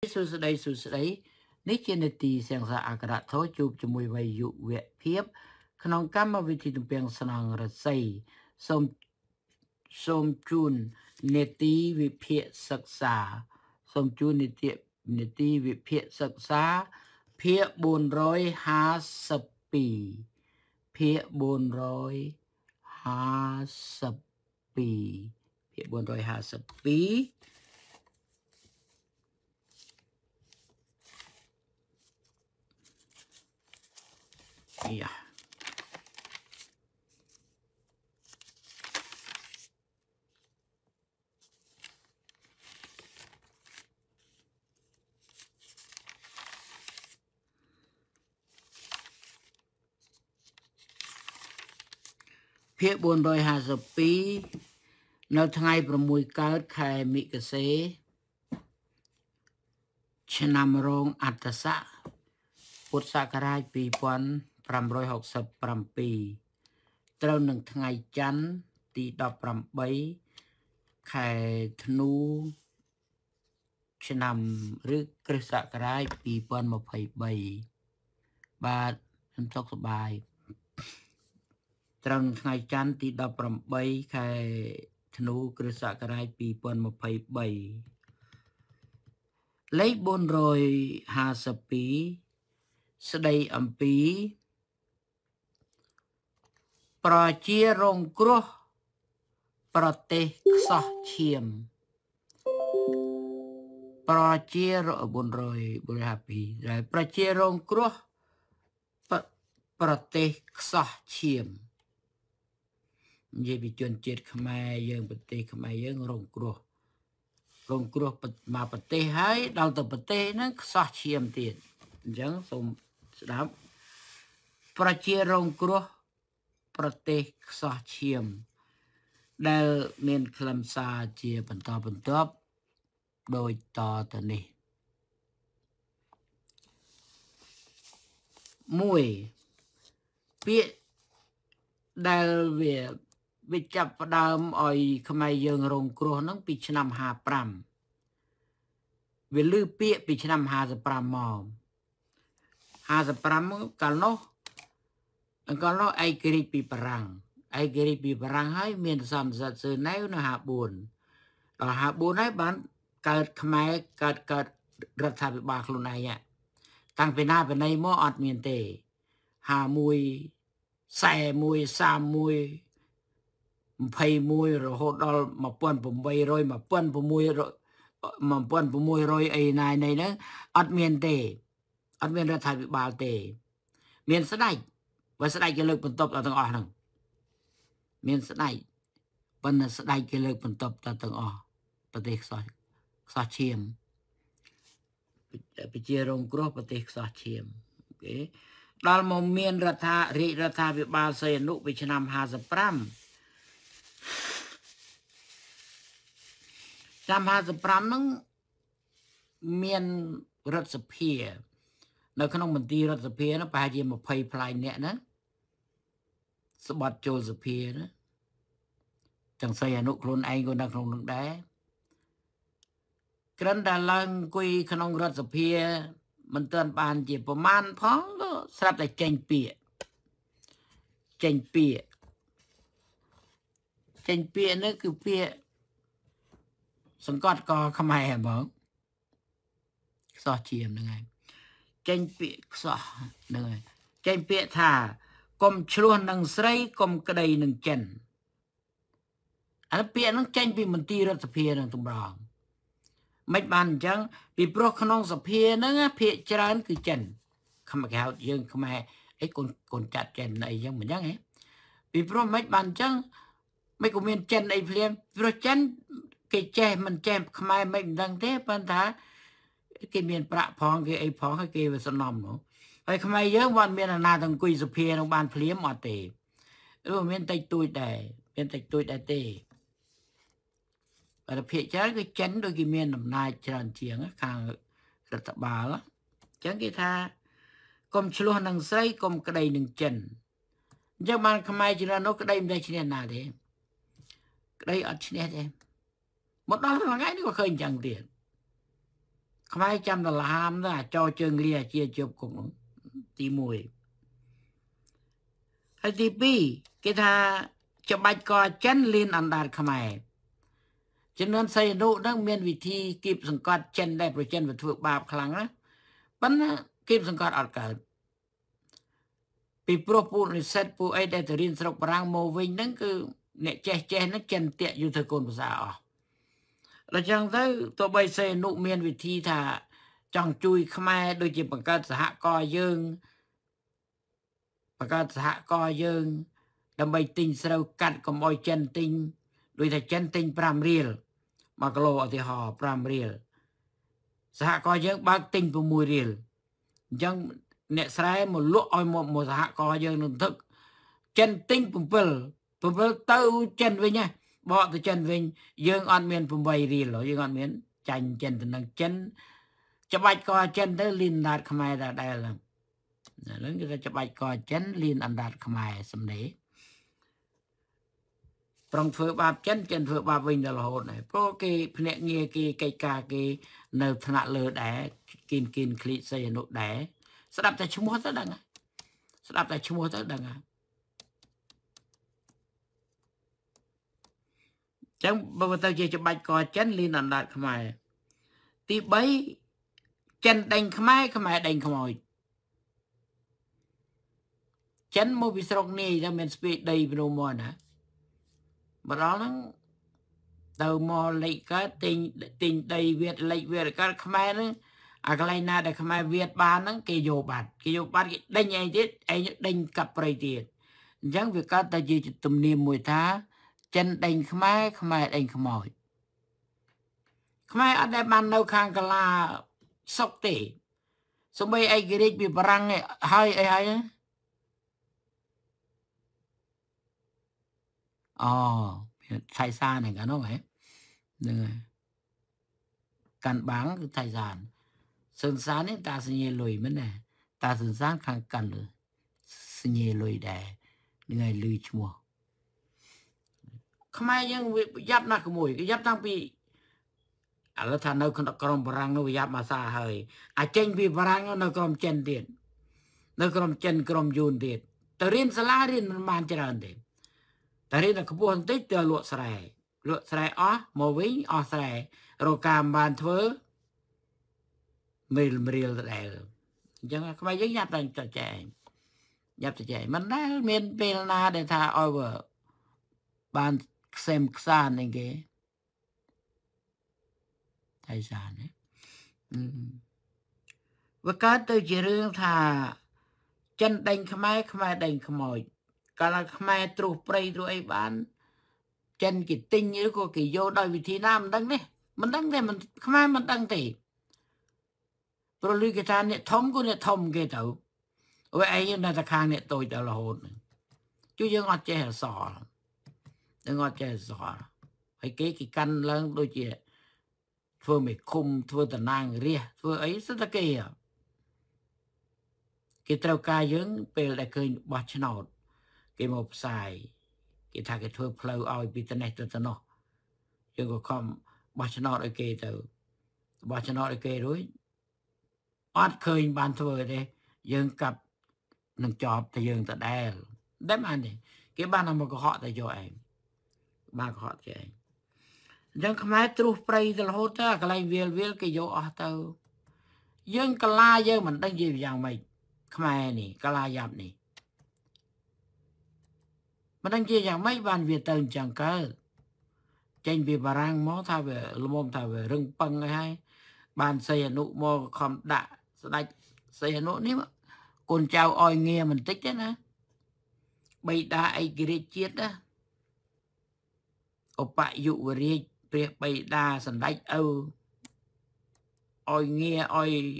សួស្តីសួស្តីនេះជានាទីសៀងសាអក្សរធោជួបជាមួយវ័យយុវភាពក្នុងកម្មវិធីទំពាំងស្នងរស័យសូមសូមជូននាទីវិភាគសិក្សាសូមជូននាទីនាទីវិភាគសិក្សា ភាគ452ភាគ452ភាគ452 صحيح ភាគ452នៅថ្ងៃ6កើតខែមិគសេ ឆ្នាំរោងអត្តស័កពុទ្ធសករាជ2000 2567ត្រូវនឹងថ្ងៃច័ន្ទទី18ខែធ្នូឆ្នាំឬគ្រិស្តសករាជ2023បាទខ្ញុំសុខសប្បាយត្រឹមថ្ងៃច័ន្ទទី18ខែធ្នូគ្រិស្តសករាជ2023លេខ452ស្ដីអំពីប្រជារងគ្រោះប្រទេសខ្សោះឈាមប្រជា400 450ប្រជារងគ្រោះប្រទេសខ្សោះឈាមនិយាយពីជនជាតិខ្មែរយើងប្រទេសខ្មែរយើងរងគ្រោះរងគ្រោះមកប្រទេសហើយដល់ទៅប្រទេសហ្នឹងខ្សោះឈាមទៀតអញ្ចឹងសូមស្ដាប់ប្រជារងគ្រោះប្រទេសខ្សោះឈាម ដែលមានខ្លឹមសារជាបន្តបន្ទាប់ដូចតទៅនេះ1ពាក្យដែលវាវាចាប់ផ្ដើមឲ្យខ្មែរយើងរងគ្រោះហ្នឹងពីឆ្នាំ55វាលឺពាក្យពីឆ្នាំ55មក55កាលនោះអង្គនោះឯករាជ្យពីបារាំងឯករាជ្យពីបារាំងហើយមានសន្និសីទសឺណៅនៅ54ដល់54ហើយបានកើតខ្មែរកើតកើតរដ្ឋាភិបាលខ្លួនឯងតាំងពីណាពីណីមកអត់មានទេ51 41 31 21រហូតដល់1800 1600 1600អីណាយនេះហ្នឹងអត់មានទេអត់មានរដ្ឋាភិបាលទេ មានស្ដេចបើស្ដេចគេលើក បន្ទប់ដល់ទាំងអស់ហ្នឹងមានស្ដេចប៉ុន្តែស្ដេចគេលើកបន្ទប់ដល់ទាំងអស់ប្រទេសខ្សោះខ្សោះឈាមប្រជារងគ្រោះប្រទេសខ្សោះឈាមគេដល់មកមានរដ្ឋារាជរដ្ឋាភិបាលសីអនុពីឆ្នាំ55ឆ្នាំ55ហ្នឹងមានរដ្ឋសភានៅក្នុងមន្ទីររដ្ឋសភានោះប្រហែលជា20ប្លាយអ្នកហ្នឹងស្បត់ចូលសភាណាចង្សីអនុខ្លួនឯងក៏នៅក្នុងនឹងដែរក្រិនតែឡើងអង្គុយក្នុងរដ្ឋសភាមិនទាន់បានជាប្រមាណផងក៏ស្រាប់តែចេញពាកចេញពាកចេញពាកនេះគឺពាកសង្កត់កខ្មែរហ្មងខ្សោះជាមហ្នឹងឯងចេញពាកខ្សោះហ្នឹងឯងចេញពាកថាកុំឆ្លោះនឹងស្រីកុំក្តីនឹងចិនអានេះពាក្យហ្នឹងចេញពីមន្ទីររដ្ឋសភានឹងតម្រង់មិនបានអញ្ចឹងពីព្រោះក្នុងសភាហ្នឹងភាកច្រើនគឺចិនខ្មែរគេហៅយើងខ្មែរអីកូនកូនចាត់ចិនអីអញ្ចឹងមិនអញ្ចឹងហ៎ពីព្រោះមិនបានអញ្ចឹងមិនក៏មានចិនអីភ្លាមព្រោះចិន គេចេះមិនចេះខ្មែរមិនដឹងទេប៉ុន្តែគេមានប្រាក់ផងគេអីផងហើយគេវាសំណំនោះហើយខ្មែរយើងវត្តមានអាណាទាំងអង្គុយសភានឹងបានភ្លាមអត់ទេឬមានតិចតួចដែរមានតិចតួចដែរទេប្រភេទច្រើនគឺចិនដូចគេមានអំណាចច្រើនជាងខាងរដ្ឋបាលអញ្ចឹងគេថាកុំឆ្លោះនឹងស្រីកុំក្តីនឹងចិនអញ្ចឹងបានខ្មែរច្រើននោះក្តីមិនដែលឈ្នះណាទេក្តីអត់ឈ្នះទេមកដល់ថ្ងៃនេះក៏ឃើញអញ្ចឹងទៀតខ្មែរចាំដលាមណាចោជើងលាជាជប់គុកនោះទី1ហើយទី2គេថា ច្បាច់កចិនលៀនអណ្ដាតខ្មែរចំនួនសីនុនឹង មានវិធីគៀបសង្កត់ចិនដែលប្រចិនវាធ្វើបាបខ្លាំងណាប៉ុន្តែគៀបសង្កត់អត់កើតពីព្រោះពួកនិស្សិត ពួកអីដែលទៅរៀនស្រុកបារាំងមកវិញហ្នឹងគឺ អ្នកចេះចេះហ្នឹងចិនតាក់យូរធ្វើកូនភាសាអស់ដូច្នេះទៅទោះបីសេនុមានវិធីថា ចង់ជួយ ខ្មែរដូចជាបង្កើតសហករណ៍យើងបង្កើតសហករណ៍យើងដើម្បីទិញស្រូវកាត់កុំអោយចិនទិញដូចថាចិនទិញ5រៀល1គីឡូឧទាហរណ៍5រៀលសហករណ៍យើងបើកទិញ6រៀលអញ្ចឹងអ្នកស្រែមកលក់ឲ្យមកមកសហករណ៍យើងនឹងទឹកចិនទិញ7 7ទៅចិនវិញណាបកទៅចិនវិញយើងអត់មាន8រៀលយើងអត់មានចាញ់ចិនទៅនឹងចិនច្បាច់ក៏ចិនទៅលីនដាតខ្មែរដដែលហ្នឹងឥឡូវគេថាច្បាច់កចិនលៀនអណ្ដាតខ្មែរសំដីប្រងធ្វើបាបចិនចិនធ្វើបាបវិញដល់រហូតដែរព្រោះគេភ្នាក់ងារគេកិច្ចការគេ នៅថ្នាក់លើដែរគិនគិនឃ្លីសីអនុដែរស្ដាប់តែឈ្មោះទៅដឹងស្ដាប់តែឈ្មោះទៅដឹងហើយចឹងបើទៅ ជាច្បាច់កចិនលីនអណ្ដាតខ្មែរទី3ចិនដេញខ្មែរខ្មែរដេញខ្មោចចិនមកពីស្រុកនេះតែមានស្ពាយដីព្រមមកណាមកដល់ហ្នឹងទៅមកលេខកើតទិញទិញដីវៀតលេខវៀតកើតខ្មែរហ្នឹងអាកន្លែងណាដែលខ្មែរវៀតបានហ្នឹងគេយកបាត់គេយកបាត់គេដេញឯងទៀតឯងដេញកាប់ព្រៃទៀតអញ្ចឹងវាកើតតែជាទំនៀមមួយថា ចិនដេញខ្មែរខ្មែរដេញខ្មោចខ្មែរអត់ដែលបាននៅខាងកាឡាសុកទេសម្បីឯករាជ្យពីបារាំងហើយអីហើយហ្នឹងអូថៃសានហ្នឹងអានោះហ៎ហ្នឹងហើយកាន់បាំងគឺថៃសានសន្សាននេះតាសញ្ញាលុយមែនណាតាសន្សានខាងកាន់សញ្ញាលុយដែរហ្នឹងហើយលឺឈ្មោះខ្មែរយើងវាប្រយ័ត្នណាស់ក្មួយប្រយ័ត្នតាំងពីឥឡូវថានៅ ក្នុងក្រមបារាំងនោះប្រយ័ត្នភាសាហើយអាចចេញពីបារាំងនៅ ក្រមចិនទៀតនៅក្រមចិនក្រមយូនទៀតទៅរៀនសាលារៀនមិនបានច្រើនទេតែរៀនដល់ខ្ពស់បន្តិចទៅលក់ស្រែលក់ស្រែអស់មកវិញអស់ស្រែរកការបានធ្វើមេលមរៀលដដែលអញ្ចឹងខ្មែរយើងញ៉ាប់តែចែកញ៉ាប់ចែកមិនដែលមានពេលណាដែលថាអើបានខ្សែមខ្សានអីគេថៃសានណាវាកើតទៅជារឿងថាចិនដេញខ្មែរខ្មែរដេញខ្មោចកាលខ្មែរត្រុសព្រៃត្រុសអីបានចិនគេទិញឬក៏គេយកដោយវិធីណាមិនដឹងទេមិនដឹងទេមិនខ្មែរមិនដឹងទេព្រោះលុយគេថាអ្នកធំក៏អ្នកធំគេទៅអើឯងនៅតែខាងអ្នកតូចដល់រហូតជួយយើងអត់ចេះអសល់យើងអត់ចេះអសល់ហើយគេគេកាន់ឡើងដូចជា ធ្វើមេឃុំធ្វើតំណាងរាជធ្វើអីសិតតែគេគេត្រូវការយើងពេលដែលឃើញបោះឆ្នោតគេមកផ្សាយគេថាគេធ្វើផ្លូវឲ្យពីត្នេះទៅត្នោះយើងក៏ខំបោះឆ្នោតឲ្យគេទៅបោះឆ្នោតឲ្យគេរួចអត់ឃើញបានធ្វើទេយើងកាប់នឹងជាប់តែយើងដដែលដែលបានទេគេបានតែមកកុហកតែយកឯងបានកុហកគេឯងអញ្ចឹងខ្មែរទ្រុសព្រៃទៅរហូតទៅកន្លែងវាលវាលគេយកអស់ទៅយើងកលាយើងមិនដឹងនិយាយយ៉ាងម៉េចខ្មែរនេះកលាយ៉ាប់នេះមិនដឹងជាយ៉ាងម៉េចបាន វាទៅអញ្ចឹងកើតចេញពីបារាំងមកថាវាលមុំថាវារឹងប៉ឹងអីហើយបានសីអនុមកខំដាក់ស្ដេចសីអនុនេះកូនចៅឲ្យងារបន្តិចទេណាបិតាឯករាជ្យជាតិណាឧបយុវរាជព្រះបិតាសម្ដេចឪឲ្យងារឲ្យ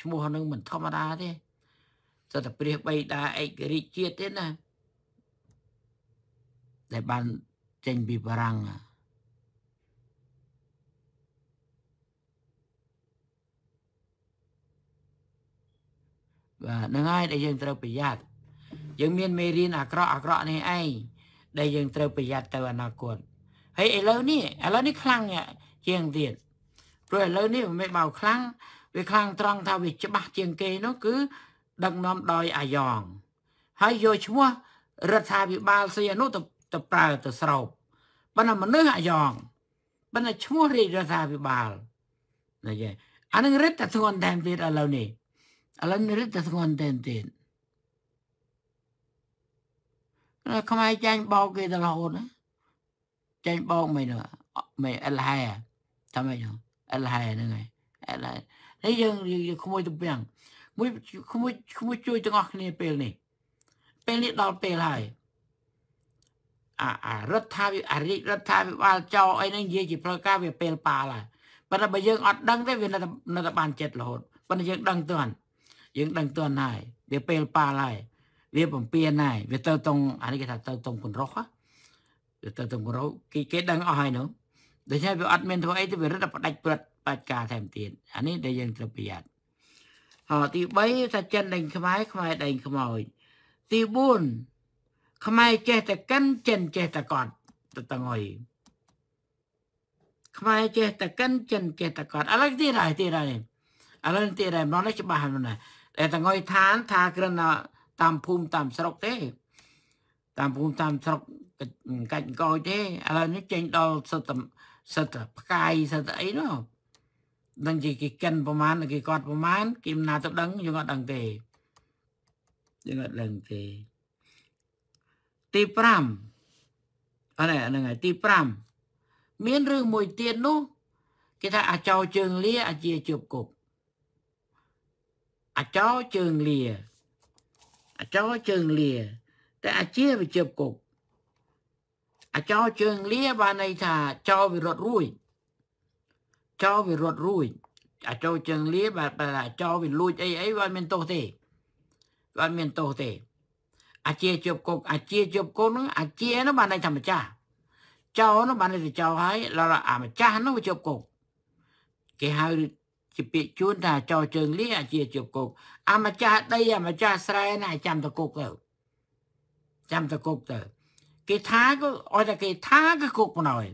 ឈ្មោះនឹងមិនធម្មតាទេសត្វតែព្រះបិតាឯករាជ្យជាតិទេណាដែលបានចេញពីបារាំងបាទនឹងហើយដែលយើងត្រូវប្រយ័ត្នយើងមានមេរៀនអាក្រក់អាក្រក់នេះឯងដែលយើងត្រូវប្រយ័ត្នទៅអនាគតហើយឥឡូវនេះឥឡូវនេះខ្លាំងជាងទៀតព្រោះឥឡូវនេះមិនមកខ្លាំងវាខ្លាំងត្រង់ថាវាច្បាស់ជាងគេនោះគឺ ដឹកនាំដោយអាយ៉ងហើយយកឈ្មោះរដ្ឋាភិបាលសីអនុទៅទៅប្រើទៅស្រោបប៉ុន្តែមនុស្សអាយ៉ងប៉ុន្តែឈ្មោះរាជរដ្ឋាភិបាលណាយេអានឹងរិទ្ធតែធ្ងន់តែទៀតឥឡូវនេះឥឡូវនេះរិទ្ធតែធ្ងន់តែទៀតខ្មែរចាញ់បោកគេទៅរហូតណាចាញ់បោកមិនមិនអិលហែតាមអីអិលហែហ្នឹងហើយអិលហែហើយយើងយើងក្មួយទៅពាំងមួយក្មួយក្មួយជួយទាំងអស់គ្នាពេលនេះ ពេលនេះដល់ពេលហើយអារដ្ឋាភិបាលរាជរដ្ឋាភិបាលចោអីហ្នឹងនិយាយជាផ្លូវការវាពេលប៉ាឡាប៉ុន្តែបើយើងអត់ដឹងទេវានៅតែបានចិត្តរហូតប៉ុន្តែយើងដឹងទាន់យើងដឹងទាន់ហើយវាពេលប៉ាឡាហើយវាបំពេញហើយវាទៅតងអានេះគេថាទៅតងគរោះវាទៅតងគរោះគេគេដឹងអស់ហើយនោះដូច្នេះវាអត់មានធ្វើអីទេវារត់តែផ្ដាច់ព្រឹត្តបាច់ការថែមទៀតអានេះដែលយើងត្រូវប្រយ័ត្នហើយទី3ថាចិនដេញខ្មែរខ្មែរដេញខ្មោចទី4ខ្មែរចេះតែកិនចិនចេះតែកត់ទៅតងុយខ្មែរចេះតែកិនចិនចេះតែកត់ឥឡូវទៀតហើយទៀតហើយឥឡូវទៀតហើយមកនេះច្បាស់ហ្នឹងណាតែតងុយឋានថាគ្រិនតាមភូមិតាមស្រុកទេ តាមភូមិតាមស្រុកកាច់កោចទេឥឡូវនេះចេញដល់សិទ្ធសិទ្ធផ្កាយសិទ្ធអីនោះដឹងជាគេកិនប្រមាណគេកត់ប្រមាណគេមិនណាទៅដឹងយើងអត់ដឹងទេយើងអត់ដឹងទេទី5អានេះហ្នឹងហើយទី5មានរឿងមួយទៀតនោះគេថាអាចោជើងលា អាចជាប់គប់អាចោជើងលាអាចោជើងលាតែអាចវាជាប់គប់អាចោជើងលាបានន័យថាចោវារត់រួយចោវារត់រួយអាចោជើងលាបាទអាចោវាលួចអីអីវាអត់មានទោសទេវាអត់មានទោសទេអាជាជប់គុកអាជាជប់គុកហ្នឹងអាជាហ្នឹងបានន័យថាម្ចាស់ចៅហ្នឹងបានន័យថាចៅហើយដល់អាម្ចាស់ហ្នឹងវាជប់គុកគេហៅជាពាក្យជូនថាចោជើងលីអាជាជប់គុកអាម្ចាស់ដីអាម្ចាស់ស្រែណាចាំតគុកទៅចាំតគុកទៅ គេថាក៏អត់តែគេថាក៏គុកបណ្ដោយ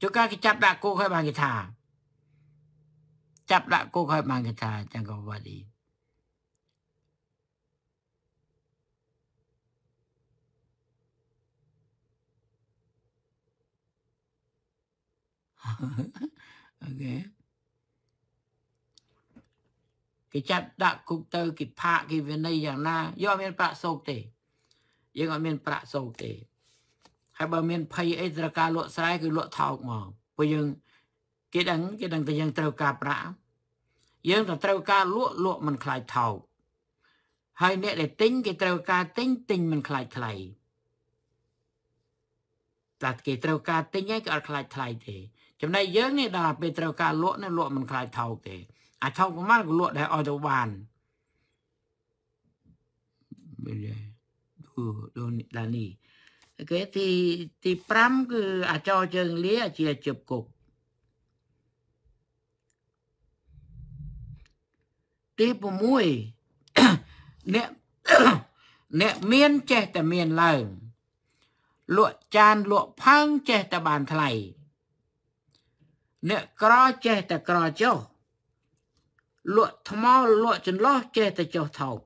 ជួនកាលគេចាប់ដាក់គុកហើយបានគេថាចាប់ដាក់គុកហើយបានគេថាចឹងក៏វត្តនេះ okay គេចាត់ដាក់គុកទៅគេផាកគេវិន័យយ៉ាងណាយើងអត់មានប្រាក់សោកទេ យើងអត់មានប្រាក់សោកទេហើយបើមានភ័យអីត្រូវការលក់ស្រែគឺលក់ថោកមកព្រោះយើងគេដឹងគេដឹងថាយើងត្រូវការប្រាក់យើងក៏ត្រូវការលក់លក់មិនខ្លាចថោកហើយ អ្នកដែលទិញគេត្រូវការទិញទិញមិនខ្លាចថ្លៃតែគេត្រូវការទិញហើយក៏អត់ខ្លាចថ្លៃទេចំណែកយើងនេះដល់ពេលត្រូវការលក់នេះលក់មិនខ្លាចថោកទេអាថោកប្រហែលក៏លក់ដែរឲ្យទៅបានមែនទេទូដូនដានីគេទីទី5គឺអាចោជើងលាជាជិបគុក ទី6អ្នកអ្នកមានចេះតែមានឡើងលក់ចានលក់ផើងចេះតែបានថ្លៃអ្នកក្រចេះតែក្រចុះលក់ថ្មលក់ចន្លោះចេះតែចុះថោក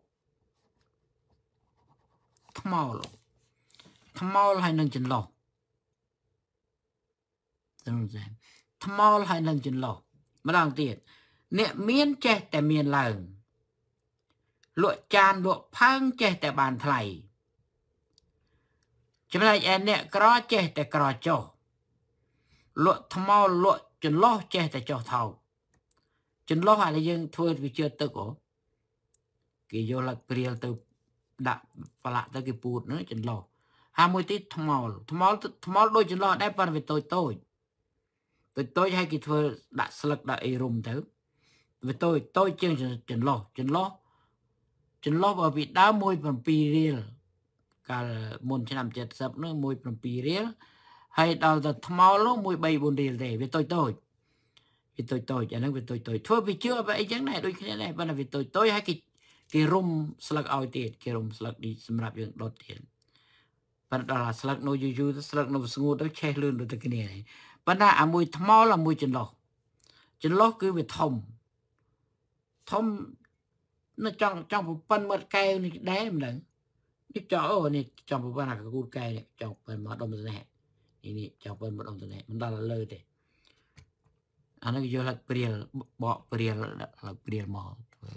ថ្មលថ្មលហើយនឹងចន្លោះឹងចាថ្មលហើយនឹងចន្លោះម្ដងទៀតអ្នកមានចេះតែមានឡើង លក់ចានលក់ផើងចេះតែបានថ្លៃចំណែកឯអ្នកក្រចេះតែក្រចុះលក់ថ្មលក់ចន្លោះចេះតែចោះថោកចន្លោះអានេះយើងធ្វើវាជឿទឹកអូគេយកឡាព្រាលទៅដាក់ប្រឡាក់ទៅគេពូតហ្នឹងចន្លោះហើយមួយទៀតថ្មលថ្មលថ្មលដូចចន្លោះដែរប៉ុន្តែវាតូចតូចតូចតូចហើយគេធ្វើដាក់ស្លឹកដាក់អីរុំទៅវាតូចតូចជាងចន្លោះចន្លោះចន្លោះបើពីដើម1.7រៀលកាលមុនឆ្នាំ70ហ្នឹង1.7រៀលហើយដល់ទៅថ្មនោះ1 3 4រៀលទេវាតូចតូចវាតូចតូចអាហ្នឹងវាតូចតូចធ្វើវាជឿបែបអីចឹងដែរដូចគ្នាដែរប៉ុន្តែវាតូចតូចហើយគេគេរុំស្លឹកឲ្យទៀតគេរុំស្លឹកនេះសម្រាប់យើងដុតទៀតប៉ុន្តែដល់ស្លឹកនោះយូរយូរទៅស្លឹកនោះស្ងួតទៅឆេះលឿនដូចគ្នាដែរប៉ុន្តែអាមួយថ្មអាមួយចន្លោះចន្លោះគឺវាធំធំនៅចង់ចង់ប្រពន្ធមាត់កែវនេះដែរមិនដឹងនេះចង់អូនេះចង់ប្រពន្ធអាកូនកែវនេះចង់ប្រពន្ធមាត់ដុំស្នេហ៍នេះចង់វិញម្ដងទៅនេះមិនដល់លើទេអានោះយកឲ្យព្រាលបកព្រាលឲ្យព្រាលមកធ្វើ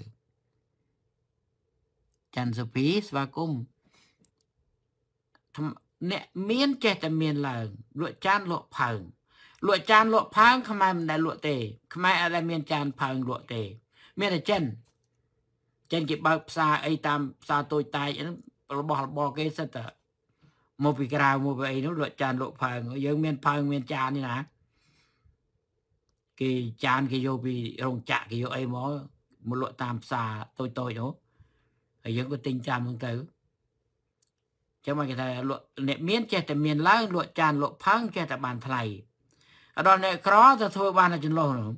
ច័ន្ទសុភីស្វាគមន៍អ្នកមានចេះតែមានឡើង លក់ចានលក់ផើងលក់ចាន លក់ផើងខ្មែរមិនដែលលក់ទេ ខ្មែរអត់ដែលមានចានផើងលក់ទេ មានតែចិនចិនគេបើក ផ្សារអីតាមផ្សារតូចតាចរបស់របរគេសិតតែមកពីក្រៅមកពីអីនោះលក់ចានលក់ផើងយើងមានផើងមានចាននេះណាគេចានគេយកពីរោងចក្រគេយកអីមកមកលក់តាមផ្សារតូចតូចនោះហើយយើងក៏ទិញចានហ្នឹងទៅចឹងមកគេថាលក់អ្នកមានចេះតែមានឡើង លក់ចាន លក់ផើងចេះតែបាន ថ្លៃដល់អ្នកក្រទៅធ្វើបានចន្លោះនោះ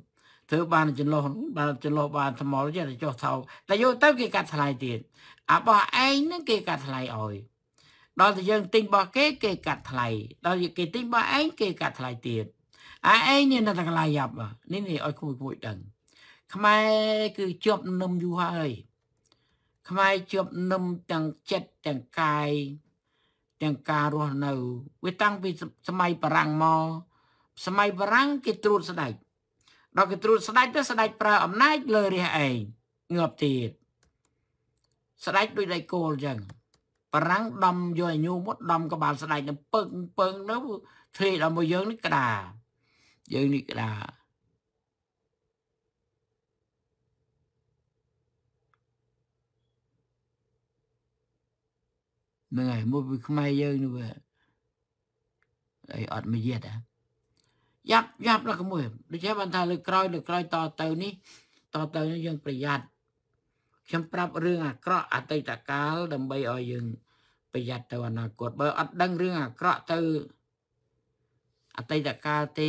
ធ្វើបានចន្លោះបានចន្លោះបានថ្មល់ចេះតែចុះថោតែយកទៅគេកាត់ថ្លៃទៀតអារបស់ឯងហ្នឹងគេកាត់ថ្លៃឲ្យដល់តែយើងទិញរបស់គេគេកាត់ថ្លៃដល់គេទិញរបស់ឯងគេកាត់ថ្លៃទៀតអាឯងនេះនៅតែកន្លែងយ៉ាប់នេះនេះឲ្យគួយគួយដឹងខ្មែរគឺជាប់នឹមយូរហើយខ្មែរជាប់នឹមទាំងចិត្តទាំងកាយទាំងការរស់នៅវាតាំងពីសម័យបារាំងមកសម័យបារាំងគេត្រួតស្ដេចដល់គេត្រួតស្ដេចទៅស្ដេចប្រើអំណាចលើរាជឯងងាប់ទៀតស្ដេចដូចដៃគោលអញ្ចឹងបរាំងដំយកឲ្យញូមុតដំក្បាលស្ដេចនឹងពឹងពឹងទៅធ្លាយដល់មកយើងនេះក្តារយើងនេះក្តារហ្នឹងហើយមកពីខ្មែរយើងនេះវាអីអត់មានយត់ហ៎យ៉ាប់យ៉ាប់ដល់ក្មួយដូចជាបានថាលើក្រោយលើក្រោយតទៅនេះ តទៅនេះយើង ប្រយ័ត្នខ្ញុំប្រាប់រឿងអាក្រក់អតីតកាលដើម្បីឲ្យយើងប្រយ័ត្នទៅអនាគតបើអត់ដឹងរឿងអាក្រក់ទៅអតីតកាលទេ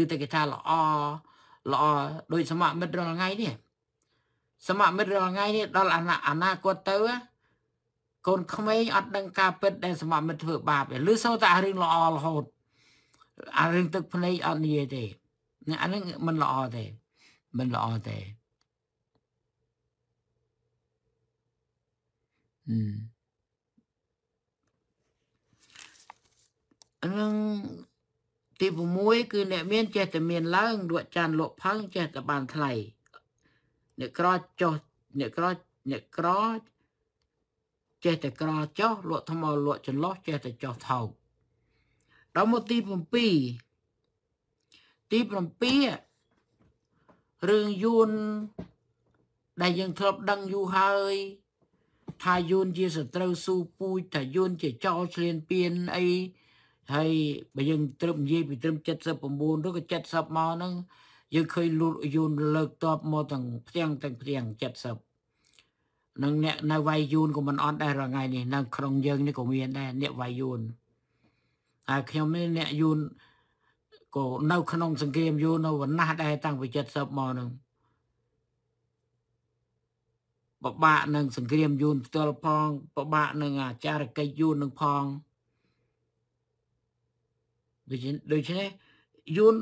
ឬតែគេថាល្អល្អដោយសមមិត្តរាល់ថ្ងៃនេះសមមិត្តរាល់ថ្ងៃនេះដល់អនាគតទៅកូនក្មេងអត់ដឹងការពិត ដែលសមមិត្តធ្វើបាបឬសូតែរឿងល្អរហូតអារឿងទឹកភ្នែកអត់និយាយទេ អានឹងមិនល្អទេមិនល្អទេអញ្ចឹងទី6គឺអ្នកមាន ចេះតែមានឡើងលក់ចានលក់ផឹងចេះតែបានថ្លៃអ្នកក្រចោះអ្នកក្រអ្នកក្រចេះតែក្រចោះលក់ថ្មលក់ចន្លោះចេះតែចោះថោកដល់មកទី7ទី7រឿងយួនដែលយើងធ្លាប់ដឹងយូរហើយថាយួនជាសត្រូវស៊ូពូជថាយួនជាចោលឆ្លៀនពៀនអីហើយបើយើងត្រឹមនិយាយពីត្រឹម79ទៅក៏70មកហ្នឹងយើងឃើញលូតយួនលើកតបមកទាំងផ្ទាំងទាំងផ្ទាំង70នឹងអ្នកនៅវាយយួនក៏មិនអត់ដែររាល់ថ្ងៃនេះនៅក្នុងយើងនេះក៏មានដែរអ្នកវាយយួនហើយខ្ញុំនេះអ្នកយួនក៏នៅក្នុងសង្គ្រាមយួននៅវណ្ណះដែរតាំងពី70មកហ្នឹងបបាក់នឹងសង្គ្រាមយួនផ្ទាល់ផងបបាក់នឹងអាចារកិច្ចយួននឹងផងដូច្នេះដូច្នេះយួន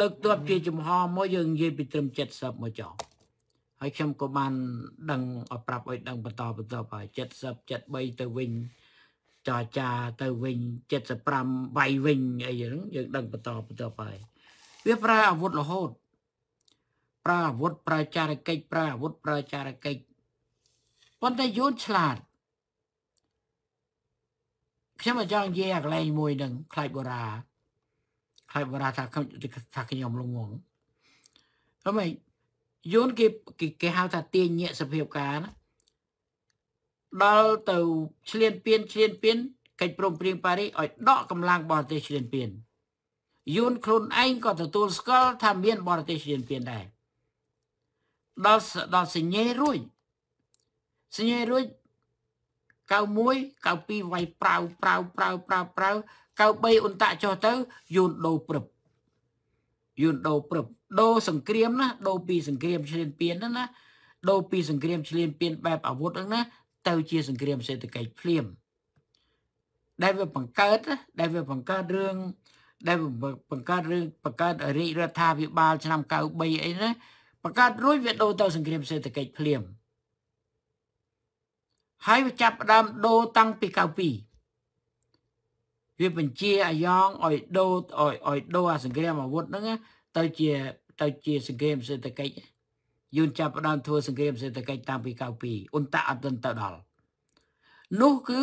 លើកទ័ពជាចំហមកយើងនិយាយពីត្រឹម70មកចោលហើយខ្ញុំក៏បានដឹងប្រាប់ឲ្យដឹងបន្តបន្តហើយ70 73ទៅវិញចរចាទៅវិញ75វាយវិញអីហ្នឹងយើងដឹងបន្តបន្តហើយវាប្រើអាវុធរហូតប្រើអាវុធប្រើចារកិច្ចប្រើអាវុធប្រើចារកិច្ចប៉ុន្តែយួនឆ្លាតខ្ញុំចង់និយាយអាកន្លែងមួយនឹង ខ្លាចបុរាខ្លាចបុរាថាខ្ញុំថាខ្ញុំលងងអីយួនគេគេហៅថាទាញញាក់សភាពការណាដល់ទៅឆ្លៀនពៀនឆ្លៀនពៀនកិច្ចព្រមព្រៀងប៉ារីសឲ្យដកកម្លាំងបរទេសឆ្លៀនពៀនយួនខ្លួនឯងក៏ទទួលស្គាល់ថាមានបរទេសឆ្លៀនពៀនដែរដល់ដល់សញ្ញេរួយសញ្ញារួច91 92វាយប្រៅប្រៅប្រៅប្រៅប្រៅ93អ៊ុនតាក់ចុះទៅ យូនដូរព្រឹបយូនដូរព្រឹបដូរសង្គ្រាមណាដូរពីសង្គ្រាមឈ្លានពានណាណាដូរពីសង្គ្រាមឈ្លានពានបែបអាវុធហ្នឹងណា ទៅ ជាសង្គ្រាម សេដ្ឋកិច្ចភ្លាមដែលវាបង្កើតដែលវាបង្កើតរឿងដែលបង្កើតរឿងបង្កើតរាជរដ្ឋាភិបាលឆ្នាំ93អីណាបង្កើតរួចវាដូរទៅសង្គ្រាម សេដ្ឋកិច្ចភ្លាមហើយវាចាប់ផ្ដើមដូរតាំងពី92វាបញ្ជាអាយ៉ងឲ្យដូរឲ្យឲ្យដូរអាសង្គ្រាមអាវុធហ្នឹងទៅជាទៅជា សង្គ្រាមសេដ្ឋកិច្ចយូនចាប់ផ្ដើមធ្វើសង្គ្រាមសេដ្ឋកិច្ចតាំងពី92អ៊ុនតាក់អត់ទាន់ទៅដល់នោះគឺ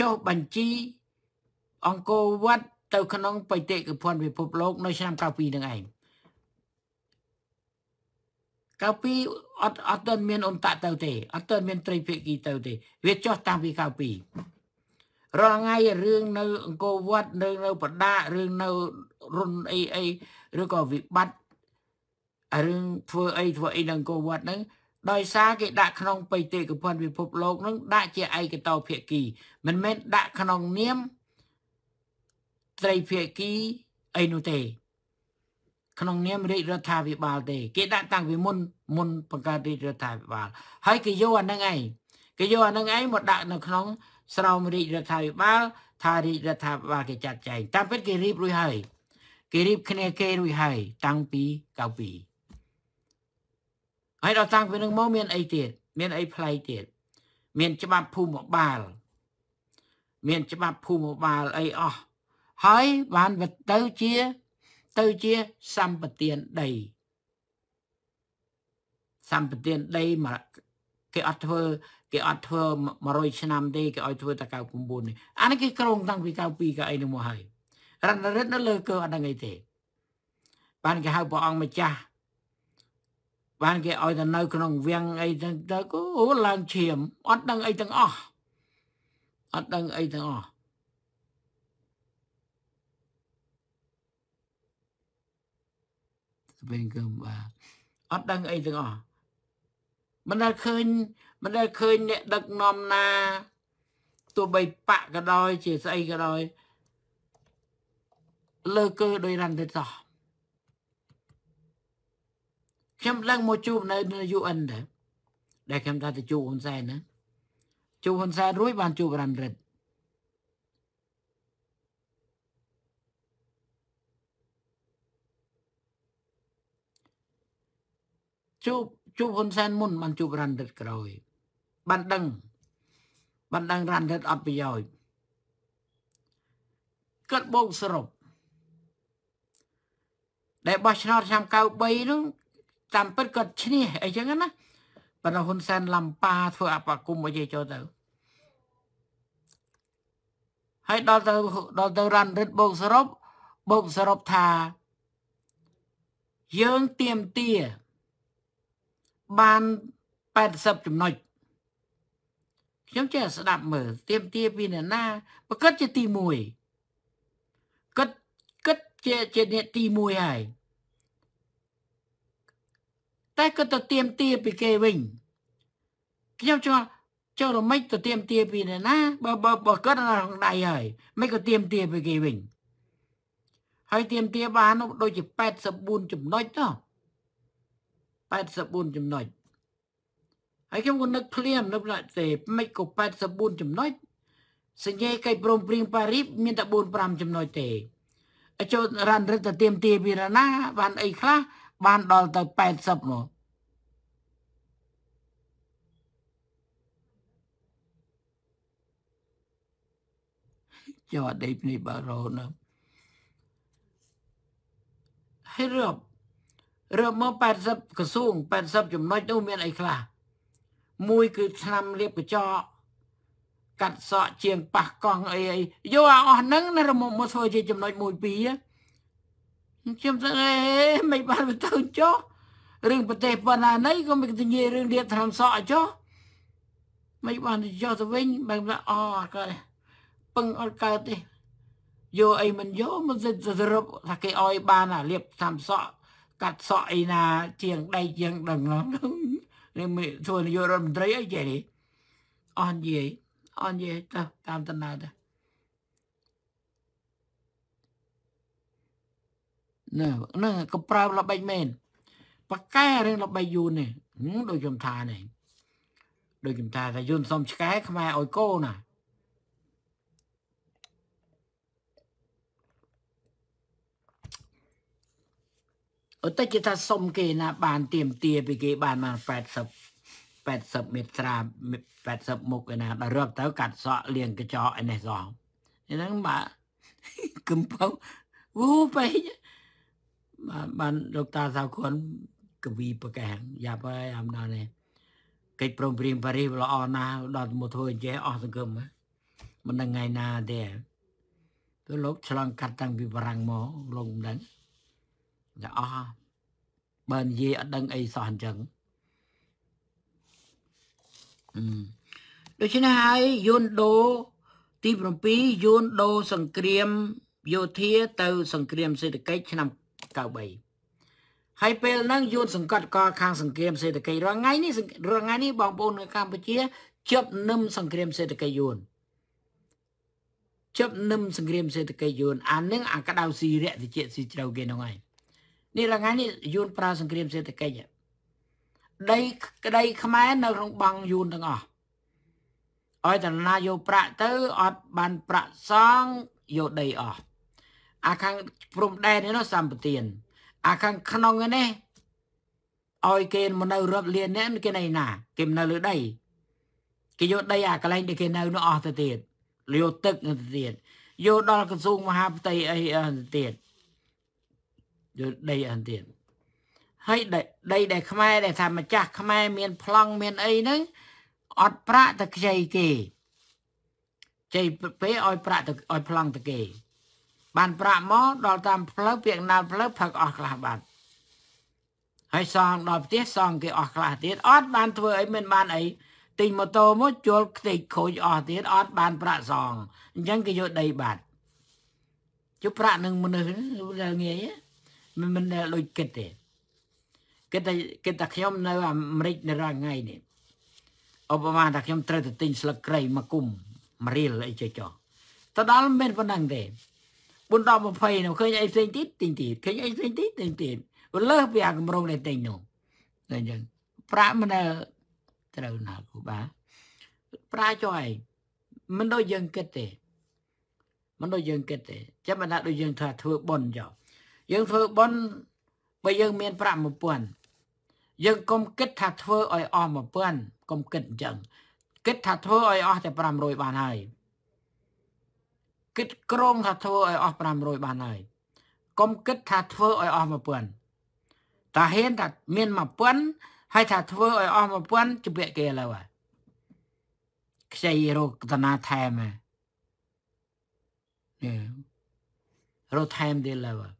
ចុះបញ្ជីអង្គរវត្តទៅក្នុងបេតិកភណ្ឌពិភពលោក នៅឆ្នាំ92នឹងឯង92អត់អត់ទាន់មានអន្តៈទៅទេអត់ទាន់មានត្រីភិគីទៅទេ វាចោះតាំងពីកៅពីរាល់ថ្ងៃរឿងនៅអង្គរវត្តនៅនៅបដារឿងនៅរុនអីអីឬក៏វិបត្តិរឿងធ្វើអីធ្វើអីនៅអង្គរវត្តហ្នឹងដោយសារគេដាក់ក្នុងបេតិកភណ្ឌពិភពលោកហ្នឹងដាក់ជាឯកតោភាគីមិនមែនដាក់ក្នុងនាមត្រីភាគីអីនោះទេក្នុងនាមរាជរដ្ឋាភិបាលទេ គេដាក់តាំងពីមុនមុនបង្កើតរាជរដ្ឋាភិបាល ហើយគេយកអានឹងឯងគេយកអានឹងឯងមកដាក់នៅក្នុងស្រោមរាជរដ្ឋាភិបាល ថារាជរដ្ឋាភិបាលគេចាត់ចែងតាម ពិតគេរៀបរួចហើយគេរៀបគ្នាគេរួចហើយតាំងពី92ហើយដល់តាំងពីនឹងមកមានអីទៀតមានអីផ្លៃទៀតមានច្បាប់ភូមិបាល មានច្បាប់ភូមិបាលអីអស់ហើយបានទៅជាទៅជាសម្បទានដីសម្បទានដីមកគេអត់ធ្វើគេអត់ធ្វើ100ឆ្នាំទេគេឲ្យធ្វើតែ99នេះអានេះគេក្រងតាំងពី92ក៏អីនោះមកហើយរដ្ឋរិទ្ធនៅលើកើអត់ដឹងអីទេ បានគេហៅព្រះអង្គម្ចាស់បានគេឲ្យទៅនៅ ក្នុង វាំងអីទាំងទៅអូឡើងឈាមអត់ដឹងអីទាំងអស់អត់ដឹងអីទាំងអស់ស្បែងគឹមបាទអត់ដឹងអីទាំងអស់មិនដែលឃើញមិនដែលឃើញអ្នកដឹកនាំណាទោះបីបាក់ក៏ដោយ ជាស្អីក៏ដោយលើកើដោយរ៉ាន់ទេតោះខ្ញុំឡើងមកជួបនៅ UN ដែរដែលខ្ញុំថាទៅជួបហ៊ុនសែនណាជួបហ៊ុនសែនរួចបានជួបរ៉ាន់រិទ្ធជួបជួបហ៊ុនសែនមុនបានជួបរ៉ាន់ដិតក្រោយបានដឹងបានដឹងរ៉ាន់ដិតអត់ប្រយោជន៍គាត់បោកសរុបដែលបោះឆ្នោតឆ្នាំ93ហ្នឹង តាមពិតគាត់ឈ្នះអីចឹងណាប៉ុន្តែហ៊ុនសែនឡំប៉ាធ្វើអបគុំអីគេចូលទៅហើយដល់ទៅដល់ទៅរ៉ាន់រិទ្ធបូកសរុបបូកសរុបថាយើងទៀមទាបាន80ចំណុចខ្ញុំចេះស្ដាប់មើលទៀមទាពីអ្នកណាប្រកាសជាទី1គិតគិតជាជាអ្នកទី1ហើយតែគាត់ទៅទៀមទាពីគេវិញខ្ញុំចង់ចូលរមិចទៅទៀមទាពីអ្នកណា បើបើបើគាត់នៅក្នុងដៃហើយមិនក៏ទៀមទាពីគេវិញហើយទៀមទា បានដូចជា84ចំណុចទៅ84ចំណុចហើយខ្ញុំក៏នឹកភ្លាមនៅផ្នែកទេមិនក៏84ចំណុចសញ្ញាកិច្ចព្រមព្រៀងប៉ារីសមានតែ4 5ចំណុចទេអាចរ៉ានរិទ្ធទៀមទាពីរណា បានអីខ្លះបានដល់ទៅ80មកចោដេកនេះបារោណាហើយរាប់រើមក80ក្រសួង80ចំណុចនោះមានអីខ្លះមួយគឺឆ្នាំរៀបកញ្ចក់កាត់សក់ជាងប៉ះកង់អីអីយកអាអស់ហ្នឹងណារមកមកធ្វើជាចំណុចមួយពីរខ្ញុំស្អីមិនបានទៅចុះរឿងប្រទេសប៉ុណ្ណាណីក៏មិនទៅនិយាយរឿងរៀបឆ្នាំសក់ចុះមិនបានទៅចុះទៅវិញបែបអត់កើតទេពឹងអត់កើតទេយកអីមិនយកមិនទៅសរុបថាគេអោយបានអារៀបឆ្នាំសក់កាត់សក់អីណាជាងដៃជាងដឹងហ្នឹងនេះធ្វើនយោបាយរដ្ឋមន្ត្រីអីចេះនេះអស់និយាយអស់និយាយទៅតាមដំណើរទៅណែហ្នឹងក៏ប្រើល្បិចមែនបកកែរឿងល្បិចយូននេះដូចខ្ញុំថានេះដូចខ្ញុំថាថាយូនសុំឆ្កែខ្មែរឲ្យកោណាតែគេថាសុំគេណា បានទៀមទា ពីគេបានបាន80 80មេត្រា80មុខឯណាដល់រាប់ទៅកាត់សក់លៀងកញ្ចក់ឯនេះសោះហ្នឹងបាទកំពៅអូបែកបានបានលោកតាសៅខុនកវីប្រកាសយ៉ាប់ហើយអំណរនេះកិច្ចព្រមព្រៀងប៉ារីសល្អណាស់ដល់មកធ្វើអញ្ចេះអស់សង្គមមិនដឹងថ្ងៃណាទេទៅលោកឆ្លងកាត់តាំងពីបារាំងមកលោកមិនដឹងល្អបើនិយាយអត់ដឹងអីសោះអញ្ចឹងដូច្នេះហើយយួនដូ ទី7យួនដូសង្គ្រាមយោធា ទៅ សង្គ្រាម សេដ្ឋកិច្ចឆ្នាំ93ហើយពេលហ្នឹងយួនសង្កត់កខាងសង្គ្រាម សេដ្ឋកិច្ចរាល់ថ្ងៃនេះរាល់ថ្ងៃនេះបងប្អូននៅកម្ពុជាជាប់នឹមសង្គ្រាម សេដ្ឋកិច្ចយួនជាប់នឹមសង្គ្រាមសេដ្ឋកិច្ចយួនអានឹងអាក្តៅស៊ីរៈវិជាស៊ីជ្រៅគេហ្នឹងហើយនេះថ្ងៃនេះយួនប្រើសង្គ្រាមសេដ្ឋកិច្ចដីក្តីខ្មែរនៅក្នុងបង់យួនទាំងអស់ឲ្យតាណាយកប្រាក់ទៅអត់បានប្រាក់សងយកដីអស់អាខាងព្រំដែននេះនោះសម្បទាន អាខាងក្នុងនេះឲ្យគេមនុស្សរាប់លានអ្នកគេណៃណាគេនៅលើដីគេយកដីអាកន្លែងដែលគេនៅនោះអស់ទៅទៀតយកទឹកទៅទៀតយកដល់ក្រសួងមហាផ្ទៃអីទៅទៀតយល់ដីអន្តទៀតហើយដីដែលខ្មែរដែលថាម្ចាស់ខ្មែរមានប្លង់មានអីហ្នឹងអត់ប្រាក់តែខ្ចីគេចៃពេលឲ្យប្រាក់ទៅឲ្យប្លង់ទៅគេបានប្រាក់មកដល់តាមផ្លូវពាកណាល់ផ្លូវផឹកអស់ខ្លះបាត់ហើយសងដល់ផ្ទះសងគេអស់ខ្លះទៀតអត់បានធ្វើអីមិនបានអីទិញម៉ូតូមកជល់ខ្ទេចខូចអស់ទៀតអត់បានប្រាក់សងអញ្ចឹងគេយកដីបាត់ជុប្រាក់នឹងមនុស្សដល់ងាយមិនមិនដូចគិតទេគិតតែគិតតែខ្ញុំនៅអាមេរិកនៅរាល់ថ្ងៃនេះឧបមាថាខ្ញុំត្រូវទៅទិញស្លឹកគ្រៃមកគុំមរៀលអីចេះចោះទៅដល់មិនប៉ុណ្ណឹងទេ4ដល់20នោះឃើញអីផ្សេងទៀតទិញទៀតឃើញអីផ្សេងទៀតទិញទៀតវាលើសពីអាកម្រងដែលទិញនោះតែអញ្ចឹងប្រាក់មិនត្រូវណាគូបាប្រាចុះឯងមិនដូចយើងគិតទេមិនដូចយើងគិតទេចាំមិនថាដូចយើងថាធ្វើប៉ុនចោះយើងធ្វើបុណ្យបើយើងមាន ប្រាក់1000យើងកុំគិតថាធ្វើឲ្យអស់1000កុំគិតអញ្ចឹង គិតថាធ្វើឲ្យអស់តែ500បានហើយគិតក្រុងថាធ្វើឲ្យអស់500បានហើយកុំគិតថាធ្វើឲ្យអស់1000តាហ៊ានថាមាន1000ហើយថាធ្វើឲ្យអស់1000ជពាក់គេឥឡូវហ่ะខ្ចីរោគតនាថែមហ่ะរោថែមទេឡើយ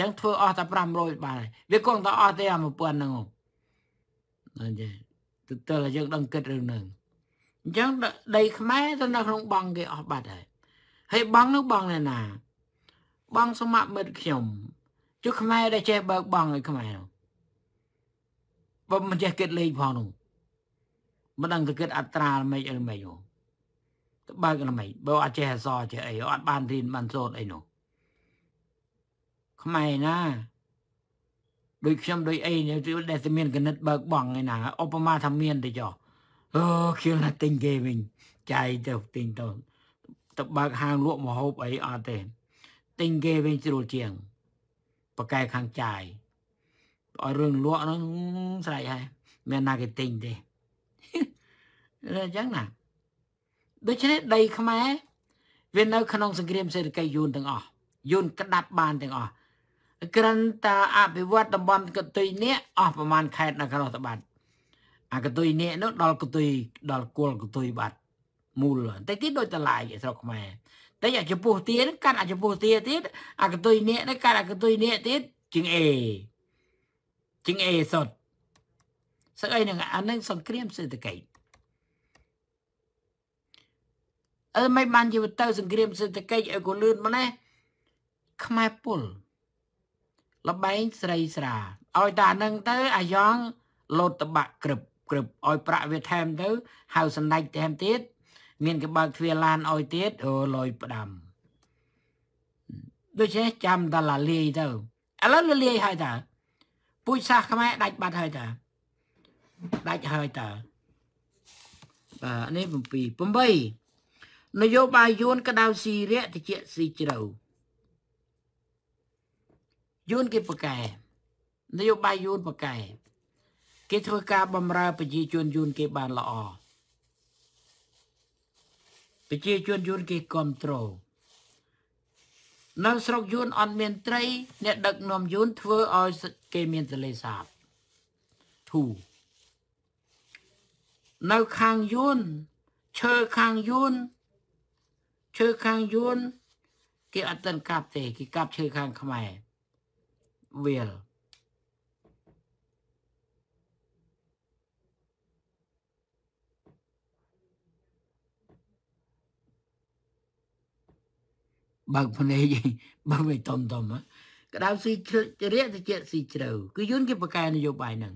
ចឹងធ្វើអស់តែ500បាល់វាគង់តែអស់តែ1000ហ្នឹងហ្នឹងចេះទៅទៅយើងដឹងគិតរឿងហ្នឹងអញ្ចឹងដីខ្មែរទៅនៅក្នុងបង់គេអស់បាត់ហើយហើយបង់នោះបង់នៅណាបង់សមមិត្តខ្ញុំជួខ្មែរដែលចេះបើកបង់ឲ្យខ្មែរបើមិនចេះគិតលេខផងនោះមិនដឹងទៅគិតអត្រាមិនអីមិនទៅបើកមិនបើអត់ចេះអសចេះអីអត់បានរៀនបានសូត្រអីនោះខ្មែរណាដូចខ្ញុំដូចអីនេះដែលតែមានកណិតបើកបងឯណាឧបមាថាមានទៅចុះអូខ្ញុំណាទិញគេវិញចាយទៅទិញទៅទៅបើកហាងលក់ម្ហូបអីអត់ទេ ទិញគេវិញស្រួលជាងប៉កែខាងចាយឲ្យរឿងលក់ហ្នឹងស្រែកហើយមានណាគេទិញទេអញ្ចឹងណា ដូច្នេះដី ខ្មែរ វានៅ ក្នុងសង្គ្រាម សេដ្ឋកិច្ចយូនទាំងអស់យូនក្តាប់បានទាំងអស់ក្រិនតាអភិវឌ្ឍតំបន់កតុយនេះអស់ប្រមាណខេត្តនៅក្នុងត្បាត់អាកតុយនេះនោះដល់កតុយដល់គល់កតុយបាត់ មូលតែគេដូចតឡាយស្រុកខ្មែរតែអាចំពោះទាហ្នឹងកាត់អាចំពោះទាទៀតអាកតុយនេះហ្នឹងកាត់អាកតុយនេះទៀតជាងអេជាងអេសុតស្អីហ្នឹងអាហ្នឹងសង្គ្រាមសេដ្ឋកិច្ចអើមិនបានជីវទៅ សង្គ្រាមសេដ្ឋកិច្ចឲ្យកូនលឿនម៉េះខ្មែរពលលបែងស្រីស្រាឲ្យតានឹងទៅ អាយ៉ងលោតតបាក់ក្រឹបក្រឹបឲ្យប្រាក់វាថែមទៅហៅសណ្ដែកថែមទៀតមានគេបើកទ្វារឡានឲ្យទៀតអូលយផ្ដាំដូច្នេះចាំតឡាលាយទៅឥឡូវលាយហើយតើពូជសាសខ្មែរដាច់បាត់ហើយតើដាច់ហើយតើបាទនេះ7 8នយោបាយយួនក្តៅស៊ីរៈតិចស៊ីជ្រៅយួនគេប្រកែនយោបាយយួនប្រកែគេធ្វើការបំរើប្រជាជនយួនគេបានល្អប្រជាជនយួនគេគ្រប់គ្រងនៅស្រុកយួនអត់មានត្រី អ្នក ដឹកនាំយួនធ្វើឲ្យគេមានទលេសាបធូនៅខាងយួនឈើខាងយួនឈើខាងយួនគេអត់ទាន់កាប់ទេគេកាប់ឈើខាងខ្មែរវាលបើកភ្នែកបើកវាធំធំក្តៅស៊ីរាកតិចស៊ីជ្រៅគឺយូនគេបកកែនយោបាយហ្នឹង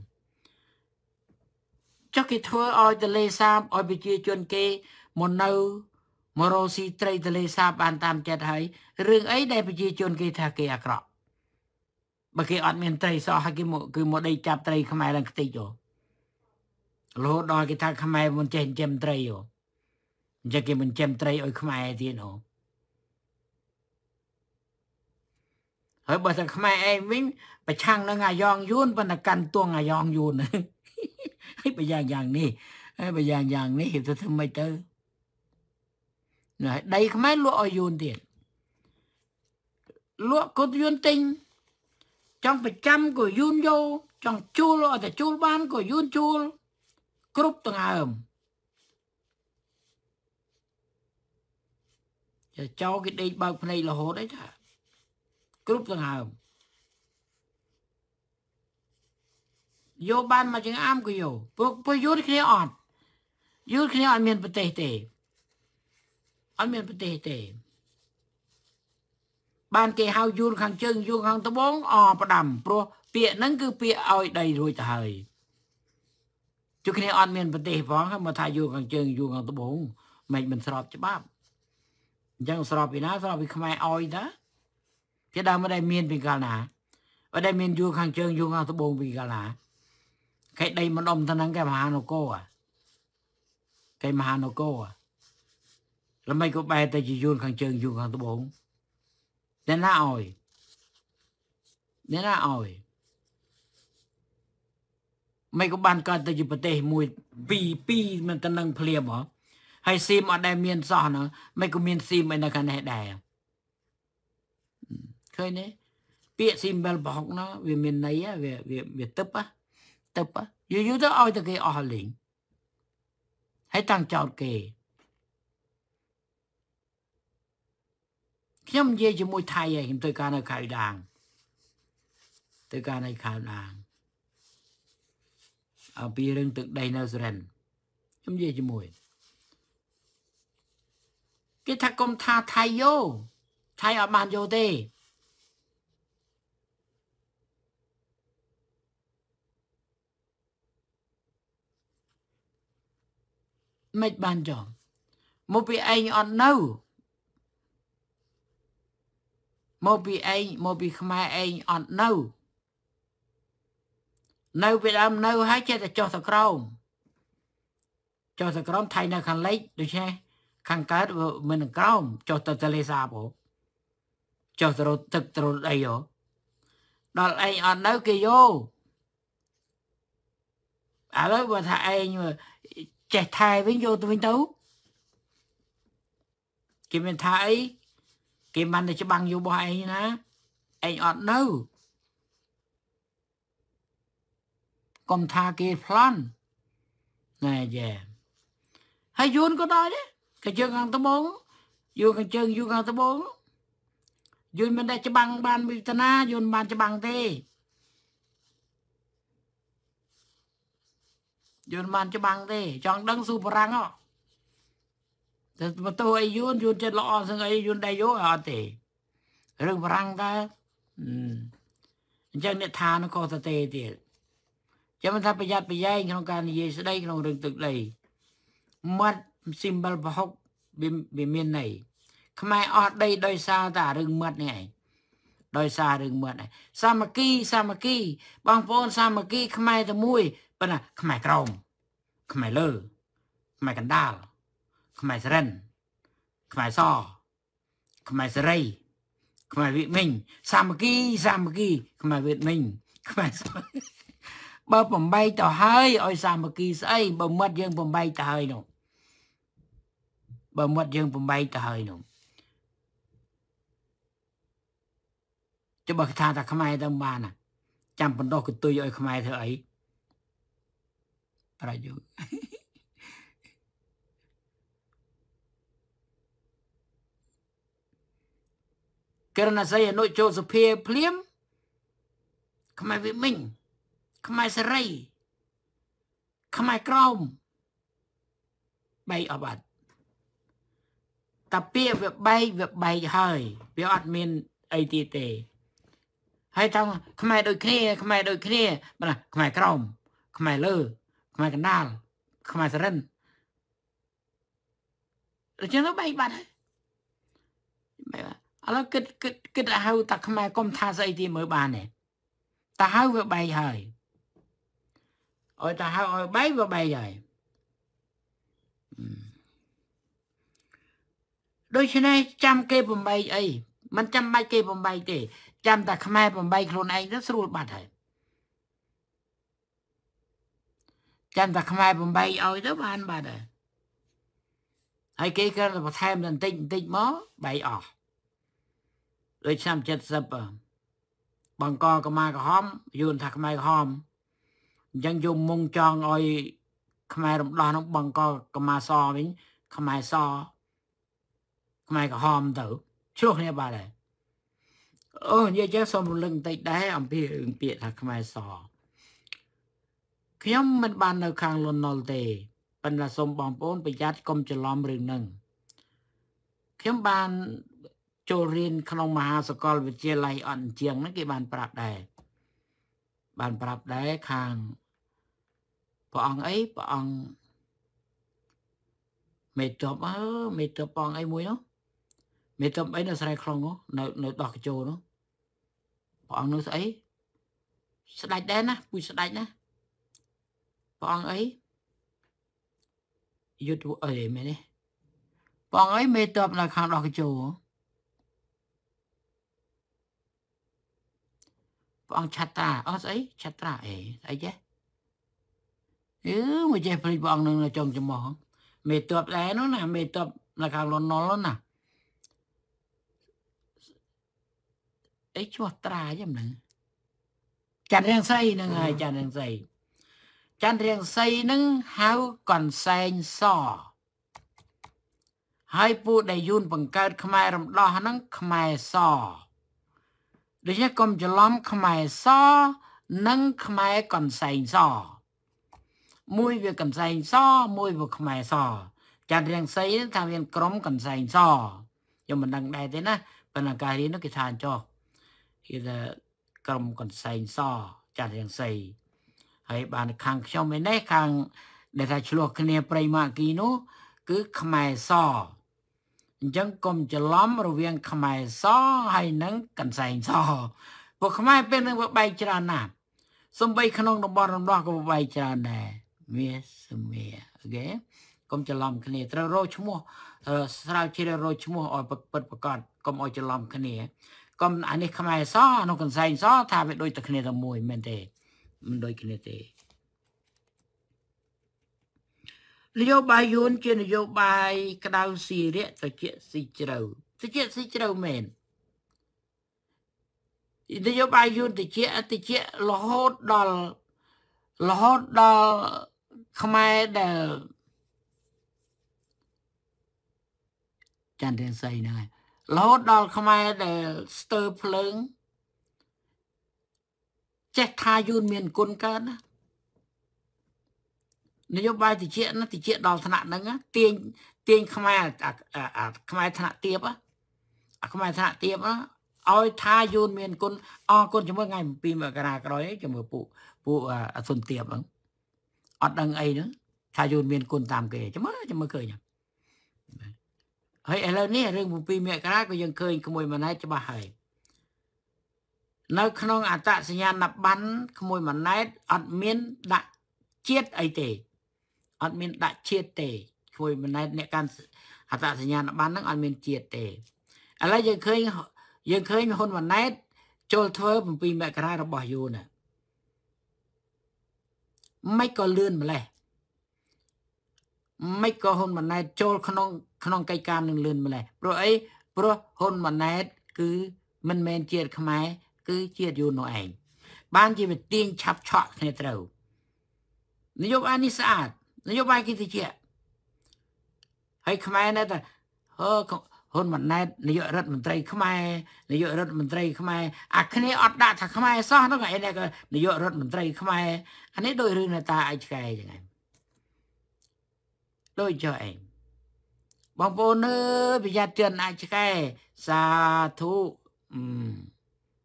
ចុះគេធ្វើឲ្យទលេសាបឲ្យប្រជាជនគេមកនៅមករោស៊ីត្រីទលេសាបបានតាមចិត្តហើយរឿងអីដែលប្រជាជនគេថាគេអាក្រក់បើគេអត់មានត្រីសហើយគេគឺមកដេកចាប់ត្រីខ្មែរឡើងខ្ទេចយោរហូតដល់គេថាខ្មែរមិនចេះចិញ្ចឹមត្រីយោអញ្ចឹងគេមិនចិញ្ចឹមត្រីឲ្យ ខ្មែរទៀតអូហើយបើតែខ្មែរឯងវិញប្រឆាំង នឹងអាយ៉ងយួនប៉ុន្តែកាន់ទួងអាយ៉ងយួនហើយបើយ៉ាងយ៉ាងនេះហើយបើយ៉ាងយ៉ាងនេះទៅធ្វើម៉េចទៅណ៎ដីខ្មែរលក់ឲ្យយួនទៀតលក់គាត់យួនទិញចង់ប្រចាំក៏យូនយោចង់ជួលអត់តែជួលបានក៏យូនជួលគ្រប់ទាំងអើមចាចោគេដេកបើកភ្នែករហូតអីថាគ្រប់ទាំងអើមយកបានមកជាងអាមក៏យកពួកពួកយូរគ្នាអត់យូរគ្នាអត់មានប្រទេសទេអត់មានប្រទេសទេបានគេហៅយូនខាងជើងយូនខាងត្បូងអផ្ដាំព្រោះពាក្យហ្នឹងគឺពាក្យឲ្យដីរួចទៅហើយជួយគ្នាអត់មានប្រទេសផងមកថាយូនខាងជើងយូនខាងត្បូងមិនមិនស្របច្បាប់អញ្ចឹងស្របពីណាស្របពីខ្មែរអយតាគេដើមមិនដែលមានពីកាលណាអត់ដែលមានយូរខាងជើងយូរខាងត្បូងពីកាលណាគេដីមិនអមទៅនឹងគេមហានគរគេមហានគរល្មិចក៏បែរទៅជាយូរខាងជើងយូរខាងត្បូងអ្នកណាឲ្យអ្នកណាឲ្យមិនក៏បានកើតទៅជាប្រទេសមួយពីរពីរមិនទៅនឹង ភ្លាមហ៎ហើយស៊ីមអត់ដែលមានសោះណាមិនក៏មានស៊ីមឯនៅខាងនេះដែរឃើញទេពាក្យស៊ីមបែលបោកណាវាមានន័យវាវាវាទឹកហ៎ទឹកហ៎យូរយូរទៅឲ្យតែគេអស់លេង ហើយតាំងចោតគេខ្ញុំនិយាយជាមួយថៃឯងខ្ញុំទៅការនៅខៅដាងទៅការនៅខៅដាងអំពីរឿងទឹកដីនៅសរិនខ្ញុំនិយាយជាមួយគេថាកុំថាថៃយោថៃអត់បានយោទេមិនបានចោះមកពីឯងអត់នៅមកពីឯងមកពីខ្មែរឯងអត់នៅ នៅពីដើមនៅ ហើយចេះតែចុះទៅក្រោមចុះទៅក្រោមថៃ នៅខាងលិចដូច្នេះខាងកើតមិននឹងក្រោមចុះទៅទលេសាបហ៎ចុះទៅរត់ទឹកទៅរត់អីហ៎ដល់ឯងអត់នៅគេយកឥឡូវបើថាឯងចេះថែវិញយកទៅវិញទៅគេមានថាអីគេមិនតែច្បាំងយូររបស់ឯងណាឯងអត់នៅកុំថាគេប្លន់ណែយ៉ាហើយយួនក៏ដែរដែរកញ្ជើងខាងត្បូងយួនកញ្ជើងយួនខាងត្បូងយួនមិនដែលច្បាំងបានវេទនាយួនបានច្បាំងទេយួនបានច្បាំងទេចង់ដឹងស៊ូបរាំងហ៎តែបន្ទោឲ្យយួនយួនចិត្តល្អសឹងអីយួនដែរយោអត់ទេរឿងបរាំងតើអញ្ចឹងអ្នកថានោះក៏ទៅទេទៀតចាំថាប្រយ័ត្នប្រយែងក្នុងការនិយាយស្ដីក្នុងរឿងទឹកដីមាត់ symbol ប្រហុកវាមានន័យខ្មែរអស់ដីដោយសារតែរឿងមាត់នេះឯងដោយសាររឿងមាត់ឯងសាមគ្គីសាមគ្គីបងប្អូនសាមគ្គីខ្មែរតែមួយប៉ុន្តែខ្មែរក្រមខ្មែរលើខ្មែរកណ្ដាលខ្មែរសរិនខ្មែរសខ្មែរសរីខ្មែរវៀតមិញសាមគ្គី សាមគ្គី ខ្មែរវៀតមិញខ្មែរបើបំបីទៅហើយឲ្យសាមគ្គីស្អីបើមាត់យើងបំបីទៅហើយនោះបើមាត់យើងបំបីទៅហើយនោះចុះបើថាថាខ្មែរទៅបានណាចាំបណ្ដោះកន្ទុយឲ្យខ្មែរធ្វើអីប្រយុទ្ធករណសីអនុចូលសុភាភ្លាមខ្មែរវិមិញខ្មែរសេរីខ្មែរក្រមបែកអបអត់តាពាក្យវាបែកវាបែកហើយវាអត់មានអីទៀតទេហើយតាមខ្មែរដូចគ្នាខ្មែរដូចគ្នាបាទខ្មែរក្រមខ្មែរលើខ្មែរកណ្ដាលខ្មែរសរិនដូចជាបែកបាត់ហើយបែកបាត់ឥឡូវគិតគិតគិតហៅតាខ្មែរកុំថាស្អីទីមើលបានទេតាហៅវាបែកហើយអោយតាហៅអោយបែកវាបែកហើយដូច្នេះចាំគេបំបែកអីមិនចាំបាច់គេបំបែកទេចាំតែខ្មែរបំបែកខ្លួនឯងទៅស្រួលបាត់ហើយចាំតែខ្មែរបំបែកឲ្យទៅបានបាត់ហើយហើយគេក៏បន្ថែមបន្តិចបន្តិចមកបែកអស់ដូចឆ្នាំ70បង្កកម្មាក្រហមយល់ថាខ្មែរក្រហមអញ្ចឹងយកមុងចង់ឲ្យខ្មែររំដោះនឹងបង្កកម្មាសវិញខ្មែរសខ្មែរក្រហមទៅឆ្លោះគ្នាបាទដែរអូនិយាយចេះសូមរំលឹកបន្តិចដែរអំពីរឿងពាក្យថាខ្មែរសខ្ញុំមិនបាននៅខាងលន់ណុលទេប៉ុន្តែសូមបងប្អូនប្រយ័ត្នកុំ ច្រឡំរឿងហ្នឹងខ្ញុំបានចូលរៀនក្នុងមហាសកលវិទ្យាល័យអន្តជាងហ្នឹងគេបានប្រាប់ដែរបានប្រាប់ដែរខាងព្រះអង្គអីព្រះអង្គមេតបអើមេតបព្រះអង្គអីមួយនោះមេតបអីនៅស្រែខ្លងនោះនៅនៅដោះកញ្ជោនោះព្រះអង្គនោះស្អីស្ដាច់ដែរណាពុយស្ដាច់ណាព្រះអង្គអីយុទ្ធអីមែនទេព្រះអង្គអីមេតបនៅ ខាងដោះកញ្ជោហ៎ព្រះអង្គឆាត្រាអស់ស្អីឆាត្រាអេស្អីចេះអឺមកចេះភ្លេចព្រះអង្គនឹងចង់ចំោះមេតបដែរនោះណាមេតបនៅខាងលន់ណុលនោះណាអីឈ្មោះត្រាយ៉ាងហ្នឹងច័ន្ទរៀងសីហ្នឹងហើយច័ន្ទរៀងសីច័ន្ទរៀងសីហ្នឹងហៅកនសែងសហើយពូដែលយូនបង្កើត ខ្មែររំដោះហ្នឹងខ្មែរសដូច្នេះកុំច្រឡំខ្មែរស និងខ្មែរកំសែងស មួយវាកំសែងសមួយវាខ្មែរសចាត់រៀងសីថាមានក្រុមកំសែងសខ្ញុំមិនដឹងដែរទេណាប៉ុន្តែការរៀននោះគេថាចោះគេថាក្រុមកំសែងស ចាត់រៀងសីហើយបានខាងខ្ញុំឯនេះខាង ដែលថាឆ្លោះគ្នាប្រៃម៉ាគីនោះ គឺខ្មែរសអញ្ចឹងកុំច្រឡំរវាងខ្មែរសហើយនឹងកន្សែងសពួកខ្មែរពេលនឹងវាបែកច្រើនណាស់សំបីក្នុងតំបន់រំដោះក៏វាបែកច្រើនដែរមាសមាអូខេកុំច្រឡំគ្នាត្រូវរកឈ្មោះ ស្រាវជ្រាវរកឈ្មោះឲ្យពិតប្រកបកុំឲ្យច្រឡំគ្នាកុំអានេះខ្មែរសអានោះកន្សែងសថាវាដូចតែគ្នាតែមួយមែនទេមិនដូចគ្នាទេនយោបាយយួនជានយោបាយក្តៅស៊ីរៈត្រជាស៊ីជ្រៅត្រជាស៊ីជ្រៅមែននយោបាយយួនត្រជាត្រជារហូតដល់រហូតដល់ខ្មែរដែល ចាន់រៀងសៃហ្នឹងហើយរហូតដល់ខ្មែរដែលស្ទើរភ្លើងចេះថាយួនមានគុណកើតណានយោបាយតិចណាតិចដល់ថ្នាក់ហ្នឹងទាញទាញខ្មែរអាខ្មែរថ្នាក់ទៀបអាខ្មែរថ្នាក់ទៀបឲ្យថាយូនមានគុណអរគុណជាមួយថ្ងៃ7មករាក្រោយជាមួយពួកពួកអសុនទៀបហ្នឹងអត់ដឹងអីហ្នឹង ថាយូនមាន គុណតាមគេចាំមើលចាំមើលឃើញហើយឥឡូវនេះរឿង7មករាក៏យើងឃើញក្មួយម៉ណែតច្បាស់ហើយនៅក្នុងអត្តសញ្ញាណប័ណ្ណក្មួយម៉ណែតអត់មានដាក់ជាតិអីទេអត់មានដាក់ជាតិទេគួយម៉ណែត អ្នកកាន់អត្តសញ្ញាណប័ណ្ណហ្នឹងអត់មានជាតិទេឥឡូវយើងឃើញយើងឃើញហ៊ុនម៉ណែត ចូលធ្វើ7មករារបស់យូណាមិនក៏លឿនម្លេះមិនក៏ហ៊ុនម៉ាណែតចូល ក្នុងក្នុងកិច្ចការនឹងលឿនម្លេះព្រោះអីព្រោះហ៊ុនម៉ាណែត គឺមិនមែនជាតិខ្មែរគឺជាយូននោះឯងបានជាវាទាញឆាប់ឆក់គ្នាត្រូវនយោបាយនេះស្អាតនយោបាយគេទៅជាហើយខ្មែរនៅតែហឺហ៊ុនម៉ាណែតនាយករដ្ឋមន្ត្រីខ្មែរនាយករដ្ឋមន្ត្រីខ្មែរអាគ្នាអត់ដាក់ថាខ្មែរសោះហ្នឹងឯនេះក៏នាយករដ្ឋមន្ត្រីខ្មែរអានេះដូចរឿងនៅតាអាចឆ្កែចឹងឯងដូចចុះឯងបងប្អូនអើយប្រយ័ត្នទៀតអាចឆ្កែសាធុ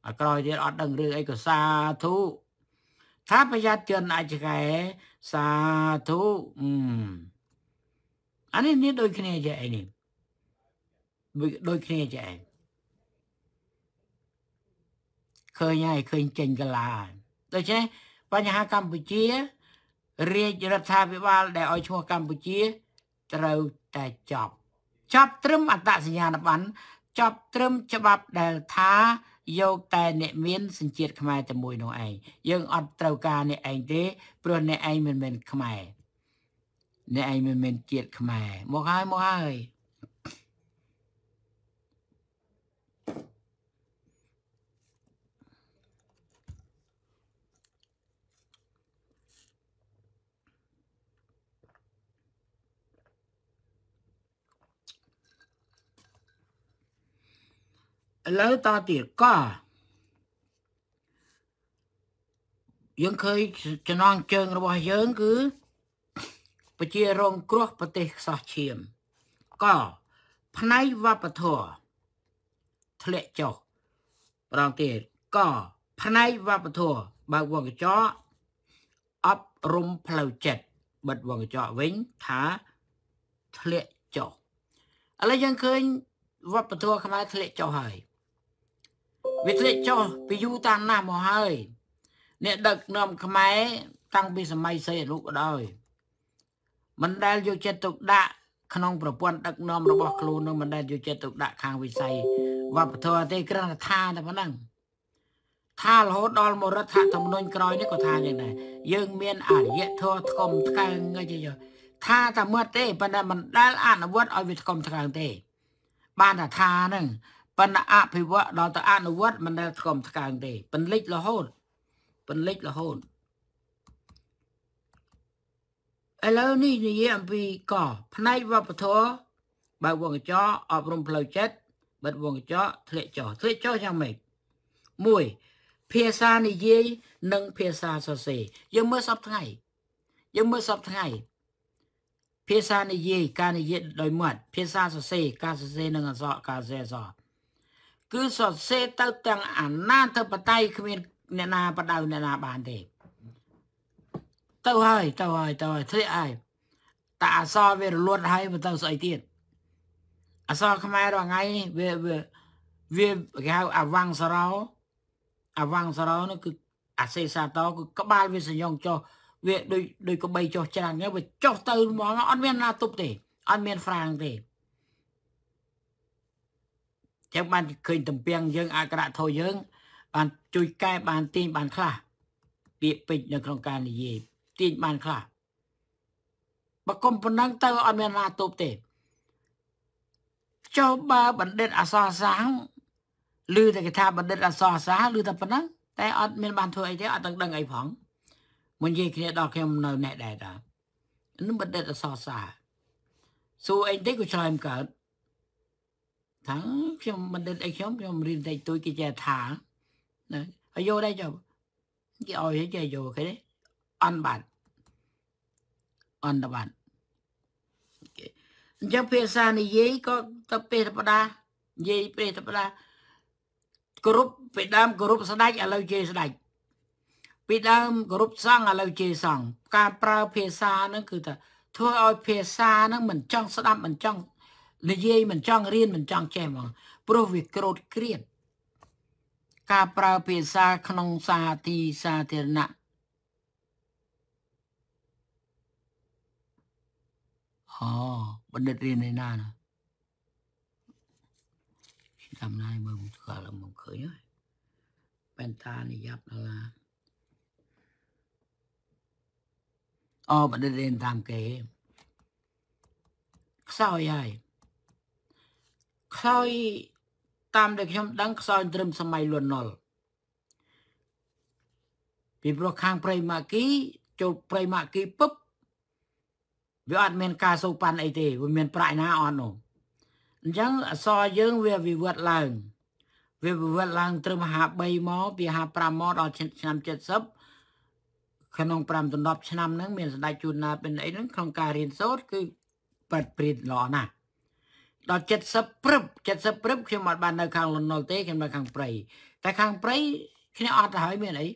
អក្រោយទៀតអត់ដឹងរឿងអីក៏សាធុថាប្រយ័ត្នទៀតអាចឆ្កែសាធុអានេះនេះដូចគ្នាចេះអីនេះដូចគ្នាចេះអីឃើញហើយឃើញចេញកលាដូច្នេះបញ្ហាកម្ពុជា រាជរដ្ឋាភិបាលដែលឲ្យឈ្មោះកម្ពុជា ត្រូវតែចប់ចប់ត្រឹមអត្តសញ្ញាណប័ណ្ណចប់ត្រឹមច្បាប់ដែលថាយកតែអ្នកមានសញ្ជាតិខ្មែរតែមួយនោះឯងយើងអត់ត្រូវការអ្នកឯងទេព្រោះអ្នកឯងមិនមែនខ្មែរអ្នកឯងមិនមែនជាតិខ្មែរមកហើយមកហើយឥឡូវតទៀតកយើងឃើញចំណងជើងរបស់យើង គឺប្រជារងគ្រោះប្រទេសខ្សោះឈាម កផ្នែកវប្បធម៌ធ្លាក់ចុះប្រងទៀតកផ្នែកវប្បធម៌បើកវងកញ្ចក់អប់រំផ្លូវចិត្តបិទវងកញ្ចក់វិញថាធ្លាក់ចុះឥឡូវយើងឃើញវប្បធម៌ខ្មែរធ្លាក់ចុះហើយវាធ្លាក់ចុះពីយូរតាំងណាស់មកហើយ អ្នកដឹកនាំខ្មែរតាំងពីសម័យសីហនុក៏ដោយមិនដែលយកចិត្តទុកដាក់ក្នុងប្រព័ន្ធដឹកនាំរបស់ខ្លួននឹងមិនដែលយកចិត្តទុកដាក់ខាងវិស័យវប្បធម៌ទេគ្រាន់តែថាតែប៉ុណ្ណឹងថារហូតដល់មរដ្ឋធម្មនុញ្ញក្រោយនេះក៏ថាយ៉ាងដែរយើងមានអរិយធម៌ថ្កុំថ្កើងអីចេះថាតែមើលទេប៉ុន្តែមិនដែលអនុវត្តឲ្យវាថ្កុំថ្កើងទេ បានតែថាហ្នឹងប៉ុន្តែអភិវឌ្ឍដល់ទៅអនុវត្តមិនដែលស្គមស្កើងទេពលិចរហូតពលិចរហូតឥឡូវនេះនិយាយអំពីកផ្នែកវប្បធម៌បើវងកញ្ចក់អប់រំផ្លូវចិត្តបិទវងកញ្ចក់ធ្លាក់ចុះធ្លាក់ចុះយ៉ាងម៉េច1ភាសានិយាយនិង ភាសាសរសេរយើងមើលសពថ្ងៃ យើងមើលសពថ្ងៃ ភាសានិយាយការនិយាយដោយមាត់ភាសាសរសេរការសរសេរនឹងអក្សរការសរសេរអក្សរគឺសរសេរទៅទាំងអាណាធិបតេយ្យគ្មានអ្នកណាបដៅអ្នកណាបានទេទៅហើយទៅហើយទៅហើយធ្លាក់ហើយតាអសរវារលត់ហើយមិនទៅស្អីទៀតអសរខ្មែររាល់ថ្ងៃវាវាវាគេហៅអវង្សរោ អវង្សរោនោះគឺអសេសាតោគឺក្បាល វាសញ្ញង ចុះ វាដូចដូចក្បីចុះច្រាំងហ្នឹងវាចុះទៅហ្មងអត់មានណាទប់ទេអត់មានហ្វ្រាំងទេចឹងបានឃើញតំពាំងយើងអក្សរធោយើង បាន ជួយកែបានទាញបានខ្លះពាក្យពេចនៅក្នុងការនិយាយទាញបានខ្លះបើគុំប៉ុណ្ណឹងទៅអត់មានណាទប់ទេចុះបើបណ្ឌិតអសរសាស្ត្រឬតែគេថាបណ្ឌិតអសរសាស្ត្រឬតែប៉ុណ្ណឹងតែអត់មានបានធ្វើអីទេអត់ដឹងដឹងអីផងមិននិយាយគ្នាដល់ខ្ញុំនៅអ្នកដែរតានឹងបណ្ឌិតអសរសាស្ត្រសួរអីទេក៏ឆ្លើយមិនកើតថាខ្ញុំមិនដឹងអីខ្ញុំខ្ញុំរៀនតែទួយគេចេះថាណាហើយយកដែរចុះគេឲ្យគេយកគេអន់បាត់អន់បាត់អញ្ចឹងភាសានិយាយក៏ទៅពេទ្យបដានិយាយពេទ្យបដាគ្រប់ពីដើមគ្រប់ស្ដាច់ឥឡូវជាស្ដាច់ពីដើមគ្រប់សង្ឃឥឡូវជាសង្ឃការប្រើ ភាសាហ្នឹងគឺថាធ្វើឲ្យភាសាហ្នឹង មិនចង់ស្ដាប់មិនចង់និយាយមិនចង់រៀនមិនចង់ចេះហ្មងព្រោះវាក្រោតគ្រៀតការប្រើភាសាក្នុងសាទីសាធារណៈអូបណ្ឌិតរៀនឯណាណាតាមណាយមើលមកស្គាល់មកឃើញហើយបែនតានិយាប់ដល់ណាអូបណ្ឌិតរៀនតាមគេខ្សោយហើយខ្ល้อยតាមដែលខ្ញុំដឹងខ្សោយត្រឹមសម័យលន់ណុលពីព្រោះខាងប្រៃម៉ាគីចូលប្រៃម៉ាគីពឹបវាអត់មានការសូប៉ាន់អីទេវាមានប្រាក់ណាអត់នោះអញ្ចឹងអសរយើងវាវិវត្តឡើង វាវិវត្តឡើង ត្រឹម53មកពី55មកដល់ឆ្នាំ70ក្នុង5ដល់10ឆ្នាំហ្នឹងមានសម្ដេចជួនណាเป็นអីហ្នឹងក្នុងការរៀនសូត្រគឺប៉ាត់ព្រៀនល្អណាស់ដល់70ព្រឹប70ព្រឹបខ្ញុំអត់បាននៅខាងលន់នល់ទេខ្ញុំនៅខាងព្រៃតែខាងព្រៃខ្ញុំអត់ទៅហើយមានអី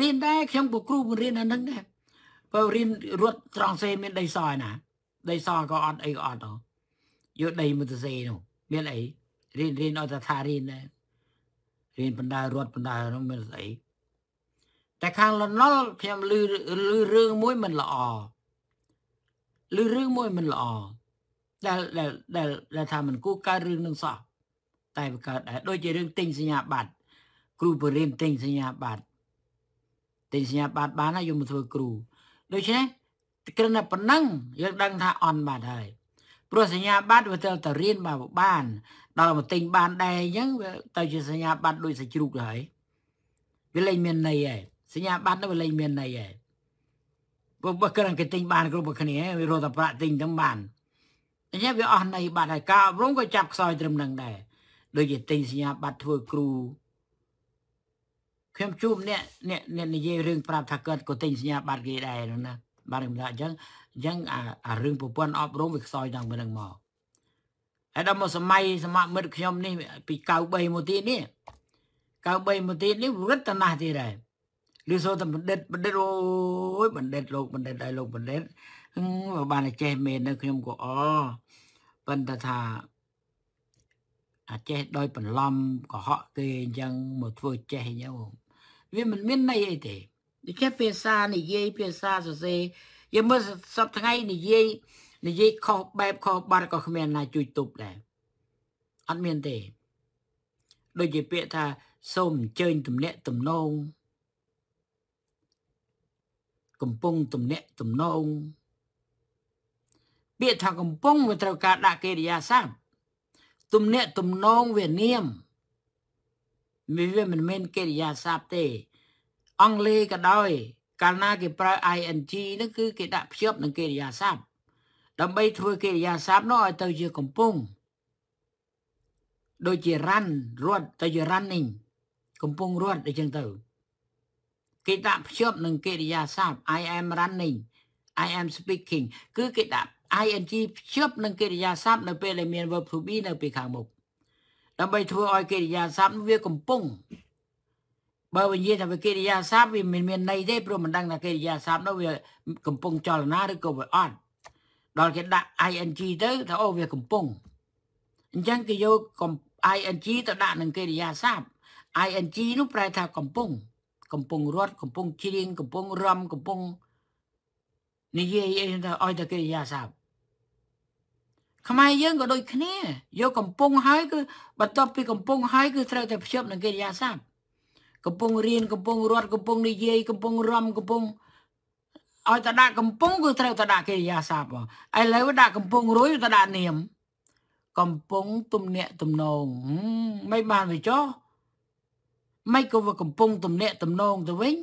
រៀនដែរខ្ញុំក៏គ្រូបង្រៀនអានឹងដែរបើរៀនរត់ត្រង់សេមានដីសឯណា ដីសក៏អត់អីក៏អត់ហ៎យកដីមកទៅសេនោះ មានអីរៀនរៀនអត់ថាថារៀនដែររៀនបណ្ដារត់បណ្ដានោះមានស្អីតែខាងលន់នល់ខ្ញុំឮរឿងមួយមិនល្អឮរឿងមួយមិនល្អដែលដែលដែលដែលថាមិនគួរកើតរឿងនឹងសោះតែវាកើតដែរដូចជារឿងទិញសញ្ញាបត្រគ្រូបរិញ្ញាទិញសញ្ញាបត្រទិញសញ្ញាបត្របានហើយយកមកធ្វើគ្រូដូច្នេះក្រឹងតែប៉ុណ្ណឹងយើងដឹងថាអន់បាត់ហើយព្រោះសញ្ញាបត្រវាត្រូវតែរៀនមកបាន ដល់មកទិញបានដែរអញ្ចឹងវាទៅជាសញ្ញាបត្រដូចសាច់ជ្រូកហើយវាលែងមានន័យហើយសញ្ញាបត្រនោះវាលែងមានន័យហើយព្រោះបើក្រឹងគេទិញបាន គ្រប់គ្នាវារត់តែប្រាក់ទិញទាំងបានអញ្ចឹងវាអស់ន័យបាត់ហើយការអប់រំក៏ចាប់ខ្សោយត្រឹមនឹងដែរដូចជាទិញសញ្ញាបត្រធ្វើគ្រូខ្ញុំជួបអ្នកអ្នកអ្នកនិយាយរឿងប្រាប់ថាគាត់ក៏ទិញសញ្ញាបត្រគេដែរនោះណាបាទខ្ញុំថាអញ្ចឹងអញ្ចឹងអារឿងប្រព័ន្ធអប់រំវាខ្សោយតាំងពីនឹងមកហើយដល់មកសម័យសមមិត្តខ្ញុំនេះពី93មកទៀតនេះ93មកទៀតនេះវឹកតណាស់ទៀតដែរឬសូតែបណ្ឌិតបណ្ឌិតអូយបណ្ឌិតលោកបណ្ឌិតហើយលោកបណ្ឌិតបើបានចេះមេននឹងខ្ញុំក៏អប៉ុន្តែថាអាចេះដោយបន្លំកុហកគេអញ្ចឹងមកធ្វើចេះអញ្ចឹងវាមិនមានន័យអីទេដូចជាភាសានិយាយភាសាសរសេរយើងមើលសពថ្ងៃនិយាយនិយាយខុសបែបខុសបាត់ក៏គ្មានណាជួយទប់ដែរអត់មានទេដូចជាពាក្យថាសូមអញ្ជើញទំនាក់ទំនងកំពុងទំនាក់ទំនងពាក្យថាកំពុងវាត្រូវការដាក់កិរិយាសព្ទទំនាក់ទំនងវានាមវាមិនមែនកិរិយាសព្ទទេ អង់គ្លេសក៏ដោយកាលណា គេប្រើ ing នោះគឺគេដាក់ភ្ជាប់នឹងកិរិយាសព្ទដើម្បីធ្វើកិរិយាសព្ទនោះឲ្យទៅជាកំពុង ដូចជា run រត់ទៅជា running កំពុងរត់អញ្ចឹងទៅគេដាក់ភ្ជាប់នឹងកិរិយាសព្ទ I am running I am speaking គឺគេដាក់ ing ភ្ជាប់នឹងកិរិយាសព្ទនៅពេលដែលមាន verb to be នៅពីខាងមុខដើម្បីធ្វើឲ្យកិរិយាសព្ទវាកំពុងបើវិញ្ញាណថាកិរិយាសព្ទវាមិនមានន័យទេព្រោះមិនដឹងថាកិរិយាសព្ទនោះវាកំពុងចលនាឬក៏វាអត់ដល់គេដាក់ ing ទៅថាអូវាកំពុងអញ្ចឹងគេយក ing ទៅដាក់នឹងកិរិយាសព្ទ ing នោះប្រែថាកំពុងកំពុងរត់កំពុងជ្រៀងកំពុងរំកំពុងនិយាយអីទៅឲ្យតែកិរិយាសព្ទខ្មែរយើងក៏ដូចគ្នាយកកំពុងហើយគឺបន្ទាប់ពីកំពុងហើយគឺត្រូវតែភ្ជាប់នឹងកិរិយាសព្ទកំពុងរៀនកំពុងរត់កំពុងនិយាយកំពុងរំកំពុងឲ្យតដាក់កំពុងគឺត្រូវតដាក់កិរិយាសព្ទបងឥឡូវដាក់កំពុងរួយតដាក់នាមកំពុងទំនាក់ទំនងមិនបានវាចុះមិនក៏វាកំពុងទំនាក់ទំនងទៅវិញ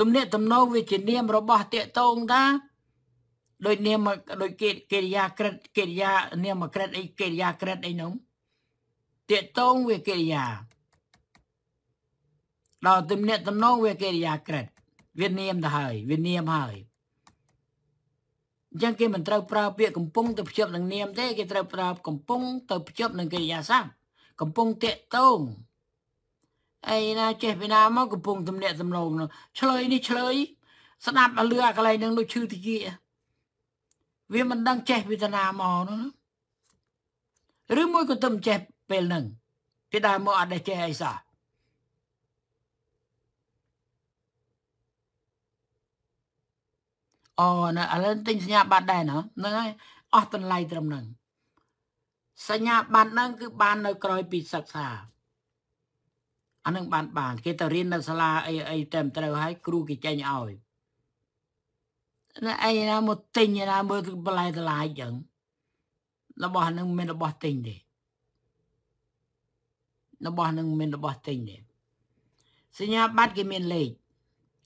ទំនាក់ទំនងវាជានាមរបស់តេតងតាដោយនាមដោយកិរិយាក្រិតកិរិយានាមក្រិតអីកិរិយាក្រិតអីនោះតេតងវាកិរិយាដល់ទំនាក់ទំនងវាកិរិយាក្រិតវានាមទៅហើយ វានាមហើយអញ្ចឹងគេមិនត្រូវប្រើពាក្យកំពុងទៅភ្ជាប់នឹងនាមទេ គេត្រូវប្រើកំពុង ទៅភ្ជាប់នឹងកិរិយាសព្ទកំពុងតេតងអីណាចេះពីណាមកកំពុងទំនាក់ទំនងនោះឆ្លើយនេះឆ្លើយស្ដាប់លឺអាកន្លែងនឹងដូចឈឺតិចវាមិនដឹងចេះពីតាណាមកនោះឬមួយក៏ទៅមិនចេះពេលហ្នឹងពីដើមមកអត់ដែលចេះអីសោះអូណាឥឡូវទិញសញ្ញាបត្រដែរណាហ្នឹងហើយអស់តម្លៃត្រឹមហ្នឹងសញ្ញាបត្រហ្នឹងគឺបាននៅក្រោយពីសិក្សាអានឹងបាន បានគេទៅរៀននៅសាលាអីអីតែមត្រូវហើយគ្រូគេចេញឲ្យណាឯណាមកទិញឯណាមើលបន្លែតម្លាយចឹងរបស់នឹងមិនរបស់ទិញទេរបស់នឹងមិនរបស់ទិញទេសញ្ញាបត្រគេមានលេខ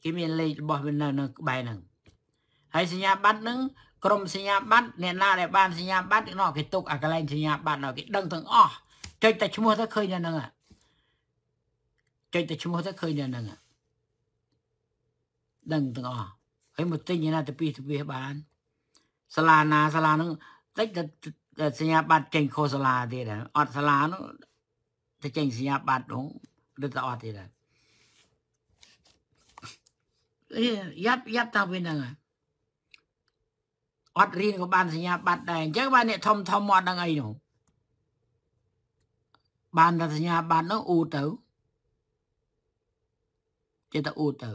គេមានលេខរបស់វានៅ នៅ ក្បែរហ្នឹងហើយសញ្ញាបត្រហ្នឹងក្រមសញ្ញាបត្រអ្នកណាដែលបានសញ្ញាបត្រនោះគេទុកអាកន្លែងសញ្ញាបត្រនោះគេដឹងទាំងអស់ចុចតែឈ្មោះទៅឃើញនៅហ្នឹងចុចតែឈ្មោះទៅឃើញនៅហ្នឹងដឹងទាំងអស់ហើយមកទិញណាទៅពីទៅវាបានសាលាណាសាលានោះតិចតែសញ្ញាបត្រចេញខុសសាលាទៀតអត់សាលានោះទៅចេញសញ្ញាបត្រនោះឬទៅអត់ទៀតយ៉ាប់យ៉ាប់តាវិញហ្នឹងអត់រៀនក៏បានសញ្ញាបត្រដែរអញ្ចឹងបានអ្នកធំធំមកដឹងអីនោះបានតែសញ្ញាបត្រនោះអ៊ូទៅចេះតែអ៊ូទៅ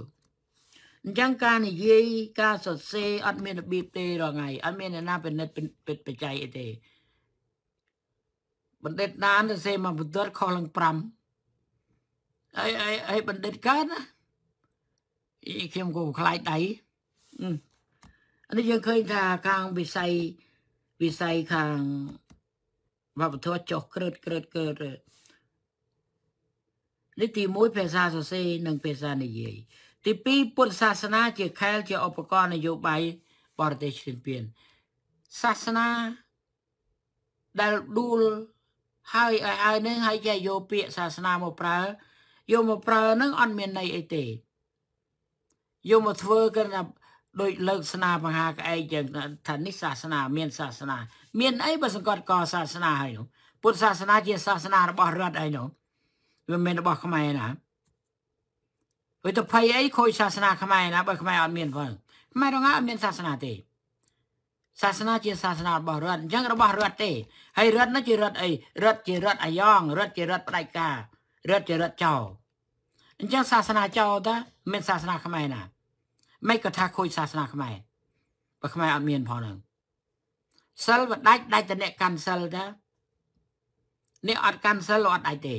អញ្ចឹងការនិយាយការសរសេរអត់មានរបៀបទេរាល់ថ្ងៃអត់មានអ្នកណាពិនិត្យពិតបច្ច័យអីទេបណ្ឌិតណានសរសេរមកបន្ទាត់ខុសឡើង5អីអីអីបណ្ឌិតកើតណាខ្ញុំក៏ខ្លាចដៃអានេះយើងឃើញថាខាងវិស័យវិស័យខាងវប្បធម៌ចុះក្រឹតក្រឹតក្រឹតនេះទី1ភាសាសរសេរនិងភាសានិយាយទី2ពុទ្ធសាសនា ជា ខែល ជាឧបករណ៍នយោបាយបរទេសឈ្លានពានសាសនាដែលដួលហើយឲ្យឲ្យនឹងឲ្យចេះយកពាក្យសាសនាមកប្រើយកមកប្រើនឹងអត់មានន័យអីទេយកមកធ្វើគឺថាដូចលើកស្នាបង្ហាក្អែកយ៉ាងថានេះសាសនាមាន សាសនាមានអីបើសង្កត់កសាសនាហើយនោះពុទ្ធសាសនាជាសាសនារបស់រដ្ឋហើយនោះវាមិនរបស់ខ្មែរណាហើយទៅភ័យអីខូចសាសនាខ្មែរណាបើខ្មែរអត់មានផងខ្មែររងអត់មានសាសនាទេសាសនាជាសាសនារបស់រដ្ឋអញ្ចឹងរបស់រដ្ឋទេហើយរដ្ឋនោះជារដ្ឋអីរដ្ឋជារដ្ឋអាយ៉ងរដ្ឋជារដ្ឋផ្ដាច់ការរដ្ឋជារដ្ឋចោលអញ្ចឹងសាសនាចោលតាមានសាសនាខ្មែរណាមិនក៏ថាខូចសាសនាខ្មែរបើខ្មែរអត់មានផងហ្នឹងសិលបដាច់ដាច់តអ្នកកាន់សិលតានេះអត់កាន់សិលអត់ដាច់ទេ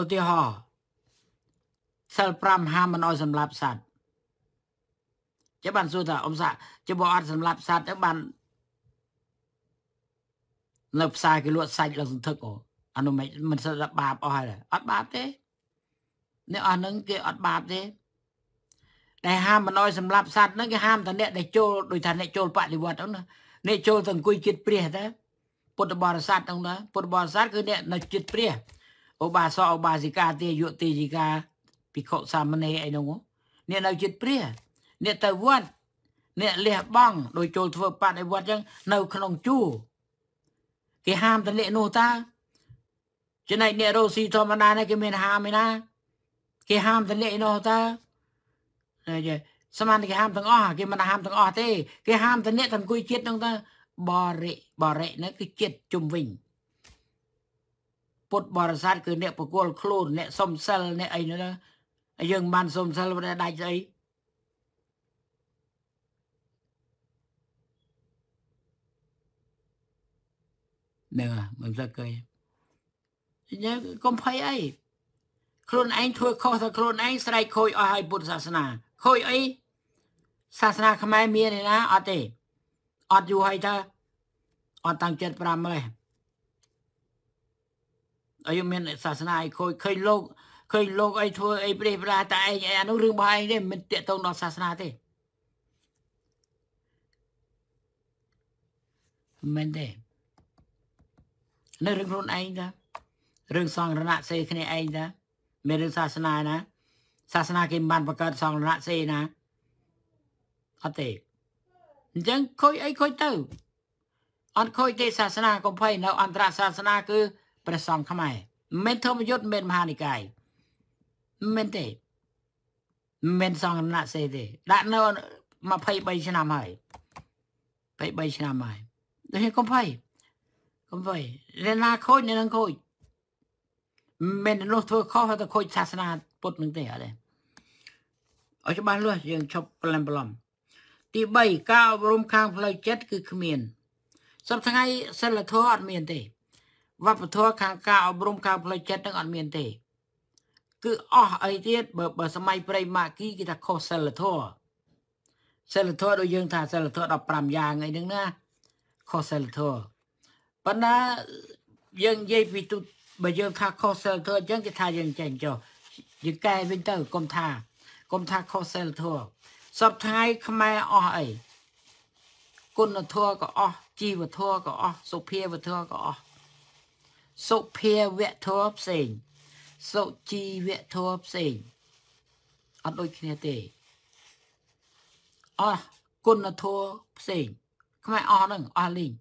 ឧទាហរណ៍សិល5ហាមមិនអោយសម្លាប់សត្វចាំបានសួរថាអ៊ំសាចាំបើអត់សម្លាប់សត្វទៅបាននៅផ្សារគេលក់សាច់លើសន្ធឹកអូអានោះមិនមិនសិលបាបអស់ហើយអត់បាបទេអ្នកអស់នឹងគេអត់បាបទេដែលហាមមិនអោយសម្លាប់សត្វហ្នឹងគេហាមតែអ្នកដែលចូលដោយថាអ្នកចូលបដិវត្តហ្នឹងណាអ្នកចូលទៅអង្គុយជិតព្រះទៅពុទ្ធបរិស័ទហ្នឹងណាពុទ្ធបរិស័ទគឺអ្នកនៅជិតព្រះឧបាសកឧបាសិកាទាយុទាយិកាភិក្ខុសាមណេរអីនោះអ្នកនៅចិត្តព្រះអ្នកទៅវត្តអ្នកលះបង់ដោយចូលធ្វើបដិវត្តចឹងនៅ ក្នុងជួរគេហាមតលាក់នោះតាចំណែកអ្នករស់ស៊ីធម្មតានេះគេមាន ហាមឯណាគេហាមតលាក់នោះតាសមានគេហាមទាំងអស់គេមិនហាមទាំងអស់ទេ គេហាមតលាក់ទាំងគួយចិត្តនឹងតាបរិបរិនេះគឺចិត្តជំវិញពុទ្ធបរិស័ទគឺអ្នកប្រគល់ខ្លួនអ្នកសំសិលអ្នកអីនោះយើងបានសុំសិលមិនដាច់ស្អីនឹងមិនសឹកគេយើងកុំភ័យអីខ្លួនឯងធ្វើខុសទៅខ្លួនឯងស្រែកខូចអស់ហើយពុទ្ធសាសនាខូចអីសាសនា ខ្មែរមានឯណាអត់ទេអត់យូរហើយតើអត់តាំងចិត្ត5ម្លេះហើយមានសាសនាឲ្យខូចឃើញលោកឃើញលោកអីធ្វើអីប្រេះប្រាតែឯងអានោះរឿងរបស់ឯងទេមិនតាក់ទងដល់សាសនាទេមែនទេនៅរឿងខ្លួនឯងតារឿងសង្ឃរណៈសេគ្នាឯងតាមានរឿងសាសនាណា សាសនាគេមិនបានបង្កើតសង្ឃរណៈសេណាអត់ទេអញ្ចឹងខូចអីខូចទៅអត់ខូចទេសាសនាកុំភ័យនៅអន្តរសាសនាគឺព្រះសង្ឃខ្មែរមិនធម្មយុត្តិមិនមហានិកាយមិនទេមិនសងដំណាក់សេទេ ដាក់នៅ23ឆ្នាំហើយ23ឆ្នាំហើយដូច្នេះកុំភ័យកុំភ័យអ្នកណាខូចអ្នកនឹងខូចមិននោះធ្វើខុសទៅខូចសាសនាពុទ្ធនឹងទេអត់ទេឲ្យច្បាស់លាស់យើងឈប់ប្លែមប្លំទី3ការអប់រំខាងផ្លូវចិត្តគឺគ្មានសពថ្ងៃសិលធម៌អត់មានទេវប្បធម៌ខាងការអប់រំខាងផ្លូវចិត្តនឹងអត់មានទេគឺអស់អីទៀតបើបើសម័យប្រៃម៉ាគីគេថាខុសសិលធម៌សិលធម៌ដូចយើង ថាសិលធម៌15យ៉ាងអីហ្នឹងណាខុសសិលធម៌ប៉ុន្តែយើងនិយាយពីទុបើយើងថាខុសសិលធម៌អញ្ចឹងគេថាយើងចេញចុះយើងកែវិញទៅកុំថាកុំថាខុសសិលធម៌សពថ្ងៃខ្មែរអស់អីគុណធម៌ក៏អស់ជីវធម៌ក៏អស់សុភាវធម៌ក៏អស់សុភាវធម៌ផ្សេងសុជីវៈធម៌ផ្សេងអត់ដូចគ្នាទេអស់គុណធម៌ផ្សេងខ្មែរអស់ហ្នឹងអស់លីង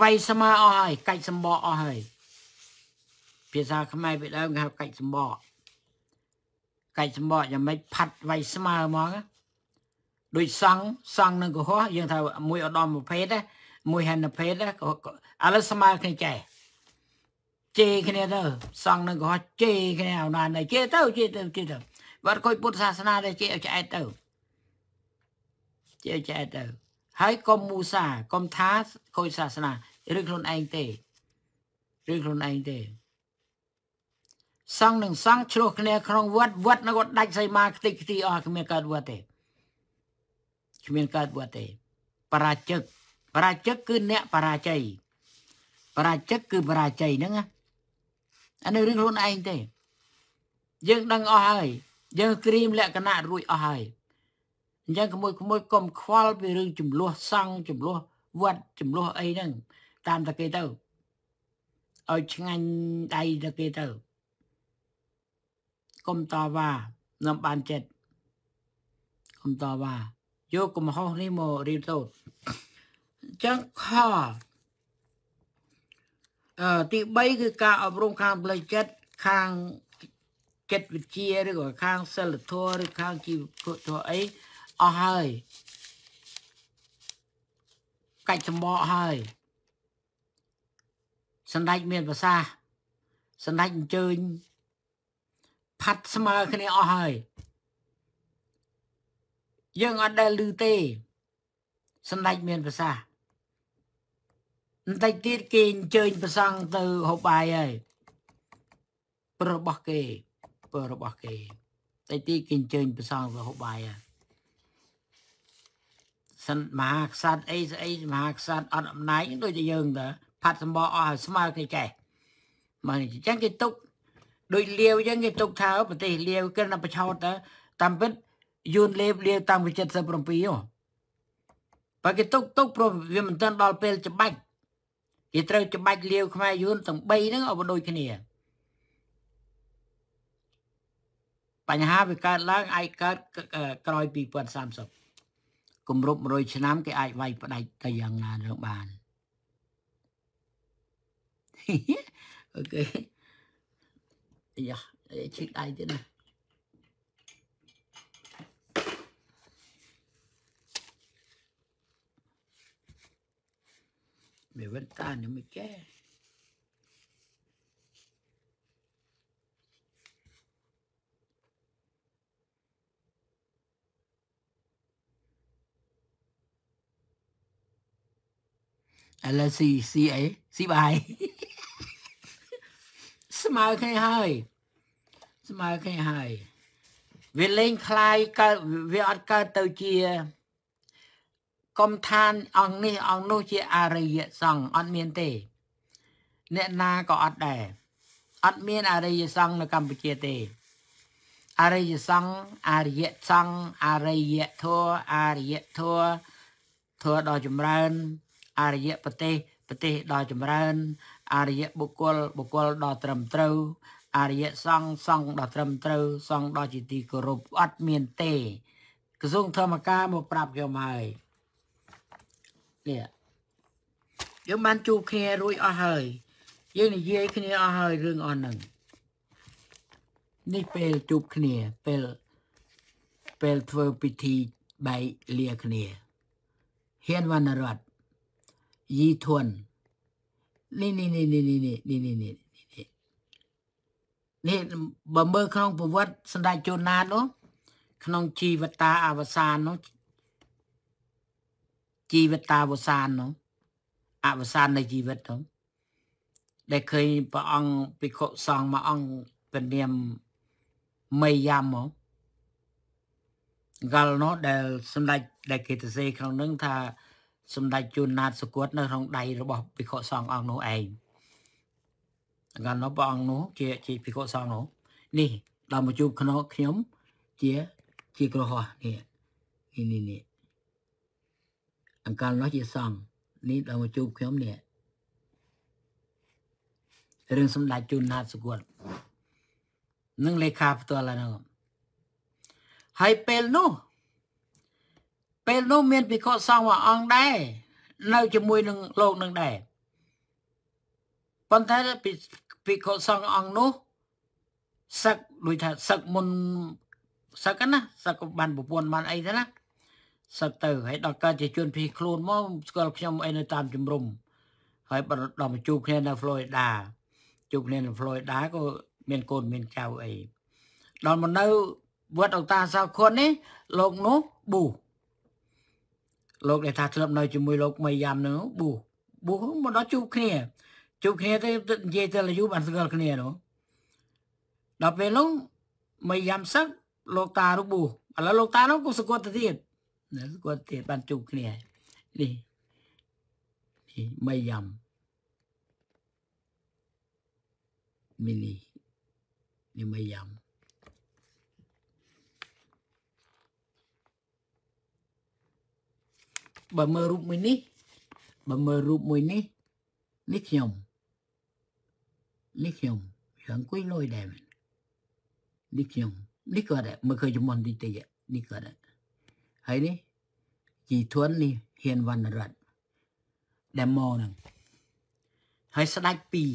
វ័យស្មាអស់ហើយកាច់សម្បកអស់ហើយភាសាខ្មែរពីដើមគេហៅកាច់សម្បកកាច់សម្បកយ៉ាងម៉េចផាត់វ័យស្មើហ្មងដូចសង់សង់នឹងកុហកយើងថាមួយឧត្តមប្រភេទណាមួយហានប្រភេទណាឥឡូវស្មើគ្នាចេះជេរគ្នាទៅសង្ឃនឹងក៏ជេរគ្នាអោណានេះជេរទៅជេរទៅជេរទៅវត្តគួយពុទ្ធសាសនាដែលជេរឲ្យឆ្អែតទៅជេរឆ្អែតទៅ ហើយកុំមូសាកុំថាគួយសាសនាឬខ្លួនឯងទេឬខ្លួនឯងទេសង្ឃនឹងសង្ឃឆ្លោះគ្នាក្នុងវត្តវត្តនៅគាត់ដាច់សីមាខ្ទេចខ្ទីអស់គ្មានកើតវត្តទេគ្មានកើតវត្តទេបរាជិកបរាជិកគឺអ្នកបរាជ័យបរាជិកគឺបរាជ័យហ្នឹងណាអានេះរឿងខ្លួនឯងទេ យើងដឹងអស់ហើយយើងត្រៀមលក្ខណៈរួចអស់ហើយអញ្ចឹងក្មួយក្មួយ កុំខ្វល់ពីរឿងចំនួនសង់ចំនួនវត្តចំនួនអីហ្នឹងតាមតែគេទៅឲ្យឆ្ងាញ់ដៃតែគេទៅកុំតវ៉ានាំបានចិត្តកុំតវ៉ាយកកំហុសនេះមករៀនសូត្រអញ្ចឹងខលទី3គឺការអប់រំខាងផ្លូវចិត្តខាងចិត្តវិទ្យាឬក៏ខាង សិលធម៌ឬខាងជីវធម៌អីអស់ហើយកាច់ចំបកហើយសម្ដេចមានប្រសាសន៍សម្ដេចអញ្ជើញផាត់ស្មើគ្នាអស់ហើយយើងអត់ដែលឮទេសម្ដេចមាន ប្រសាសន៍បន្តិចទៀតគេអញ្ជើញប្រសង់ទៅហូបបាយហើយព្ររបស់គេព្ររបស់គេបន្តិចទៀតគេអញ្ជើញប្រសង់ទៅហូបបាយហើយសិនមហាក្សត្រអីស្អីមហាក្សត្រអត់អំណាចដូចតែយើងទៅផាត់សម្បោអស់ឲ្យស្មើគ្នាចេះមកអញ្ចឹងគេទុក ដូចលាវអញ្ចឹងគេទុកថាប្រទេសលាវគេណាប្រឆោតទៅតាមពិតយួនលេបលាវ តាំងពី77ហ៎បើគេទុកទុកព្រោះវាមិនទាន់ដល់ពេលច្បាច់គេត្រូវច្បាច់លាវខ្មែរយួនទាំង3ហ្នឹងឲ្យដូចគ្នាបញ្ហាវាកើតឡើងអាចកើតក្រោយ2030គម្រប់100ឆ្នាំគេអាចវាយផ្ដាច់ទៅយ៉ាងណាទៅបានអូខេអាយ៉ាឈឺដៃទៀតណា mi vent'anni mi che ឥឡូវស៊ីស៊ីអីស៊ីបាយស្មើគ្នាហើយស្មើគ្នាហើយវាលេងคลายកើតវាអត់កើតទៅជាកុំថាអង្គនេះអង្គនោះជាអរិយសង្ឃអត់មានទេ អ្នកណាក៏អត់ដែរអត់មានអរិយសង្ឃនៅកម្ពុជាទេអរិយសង្ឃអរិយសង្ឃអរិយធម៌អរិយធម៌ធម៌ដ៏ចម្រើនអរិយប្រទេសប្រទេសដ៏ចម្រើនអរិយបុគ្គលបុគ្គលដ៏ត្រឹមត្រូវអរិយសង្ឃសង្ឃដ៏ត្រឹមត្រូវសង្ឃដ៏ជាទីគោរពអត់មានទេ ក្រសួងធម្មការមកប្រាប់ខ្ញុំហើយនេះយើងបានជួបគ្នារួចអស់ហើយយើងនិយាយគ្នាអស់ហើយរឿងអស់ហ្នឹងនេះពេលជួបគ្នាពេលពេលធ្វើពិធីបែកលាគ្នាហ៊ានវណ្ណរតយីធន់នេះនេះនេះនេះនេះនេះនេះនេះនេះបើមើលក្នុងប្រវត្តិសម្ដេចជួនណាតនោះក្នុងជីវតាអវសាននោះជីវិតតាវសាននោះអវសាននៃជីវិតនោះដែលឃើញព្រះអង្គភិក្ខុសង្ឃមួយអង្គពនាមមីយ៉ាមមកកាលនោះដែល សម្ដេចដែលគេទៅសេក្នុងនឹងថាសម្ដេចជួនណាតសុគតនៅក្នុងដៃរបស់ភិក្ខុសង្ឃអង្គនោះឯងកាលនោះព្រះអង្គនោះជាជាភិក្ខុសង្ឃនោះនេះ ដល់មកជួបក្នុងខ្ញុំជាជាក្រហោះនេះនេះនេះអង្កលនោះជាសង្ឃនេះដល់មកជួបខ្ញុំនេះរឿងសម្ដេចជួនណាតសុគតនឹងលេខាផ្ទាល់ហ្នឹងហើយពេលនោះពេលនោះមានពិខុសង្ឃមួយអង្គដែរនៅជាមួយនឹងលោកនឹងដែរប៉ុន្តែពិខុសង្ឃអង្គនោះសឹកដូចថាសឹកមុនសឹកណាសឹកបាន ប្រពន្ធបានអីទៅណាសឹកទៅហើយដល់កើតជាជនភៀសខ្លួនមកស្គាល់ខ្ញុំអីនៅតាមជំរំហើយដល់មកជួបគ្នានៅ Florida ជួបគ្នានៅ Florida ក៏មានកូនមានចៅអីដល់មកនៅវត្តអង្គតាសៅខុននេះលោកនោះប៊ូលោកដែលថាធ្លាប់នៅជាមួយលោកមីយ៉ាំនោះប៊ូប៊ូមកដល់ជួបគ្នាជួបគ្នាទៅនិយាយទៅយូរបានស្គាល់គ្នានោះដល់ពេលនោះមីយ៉ាំសឹកលោកតារប៊ូឥឡូវលោកតានោះក៏សកត់ទៅទៀតគាត់ទៀតបានជួបគ្នានេះនេះមិនយ៉ាំមីនីនេះមិនយ៉ាំបើមើលរូបមួយនេះបើមើលរូបមួយនេះនេះខ្ញុំនេះខ្ញុំយ៉ាងគួយលុយដែរនេះខ្ញុំនេះក៏ដែរមើលឃើញចំមុនតិចតិចនេះក៏ដែរហើយនេះជីធួននេះហ៊ានវណ្ណរតដែលមកហ្នឹងហើយស្ដាច់ពីរ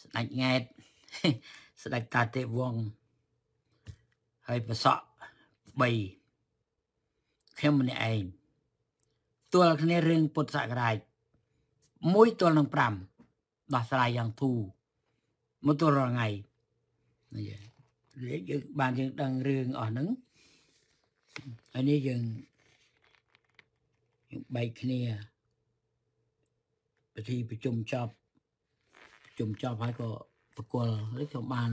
ស្ដាច់ង៉ែតស្ដាច់តាទេវងហើយប្រសក់3ខ្ញុំម្នាក់ឯងទល់គ្នារឿងពុទ្ធសករាជ1ទល់នឹង5ដោះស្រាយយ៉ាងធូរមកទល់រាល់ថ្ងៃនេះយើងបានយើងដឹងរឿងអស់ហ្នឹងអានេះយើងយើងបែកគ្នាពិធីប្រជុំចប់ប្រជុំចប់ហើយក៏ប្រគល់ឬខ្ញុំបាន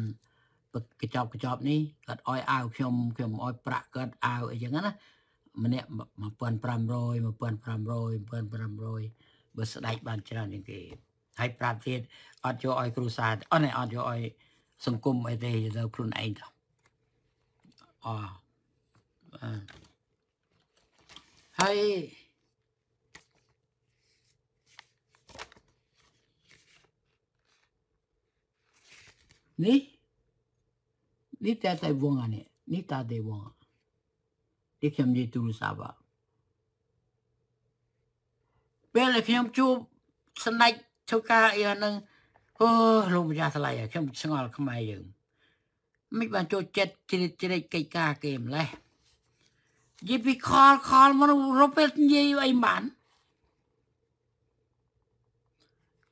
កញ្ចប់កញ្ចប់នេះគាត់អោយអាវខ្ញុំខ្ញុំអោយប្រាក់គាត់អាវអីចឹងណាម្នាក់1500 1500 1500បើស្ដែកបានច្រើនជាងគេហើយប្រាប់ទៀតអត់យកឲ្យគ្រូសាអត់ឯងអត់យកឲ្យសង្គមអីទេទៅខ្លួនឯងទៅអោហើយនេះនេះតែតែវងអានេះនេះតាទេវងនេះខ្ញុំនិយាយទូរស័ព្ទពេលខ្ញុំជួបស្ដេចធ្វើការអីហ្នឹងអូលោកម្ចាស់ថ្លៃខ្ញុំឆ្ងល់ខ្មែរយើងមិនបានចូលចិត្តជ្រៀតជ្រែកកិច្ចការគេម្លេះនិយាយពីខលខលមករົບពេលនិយាយអីបាន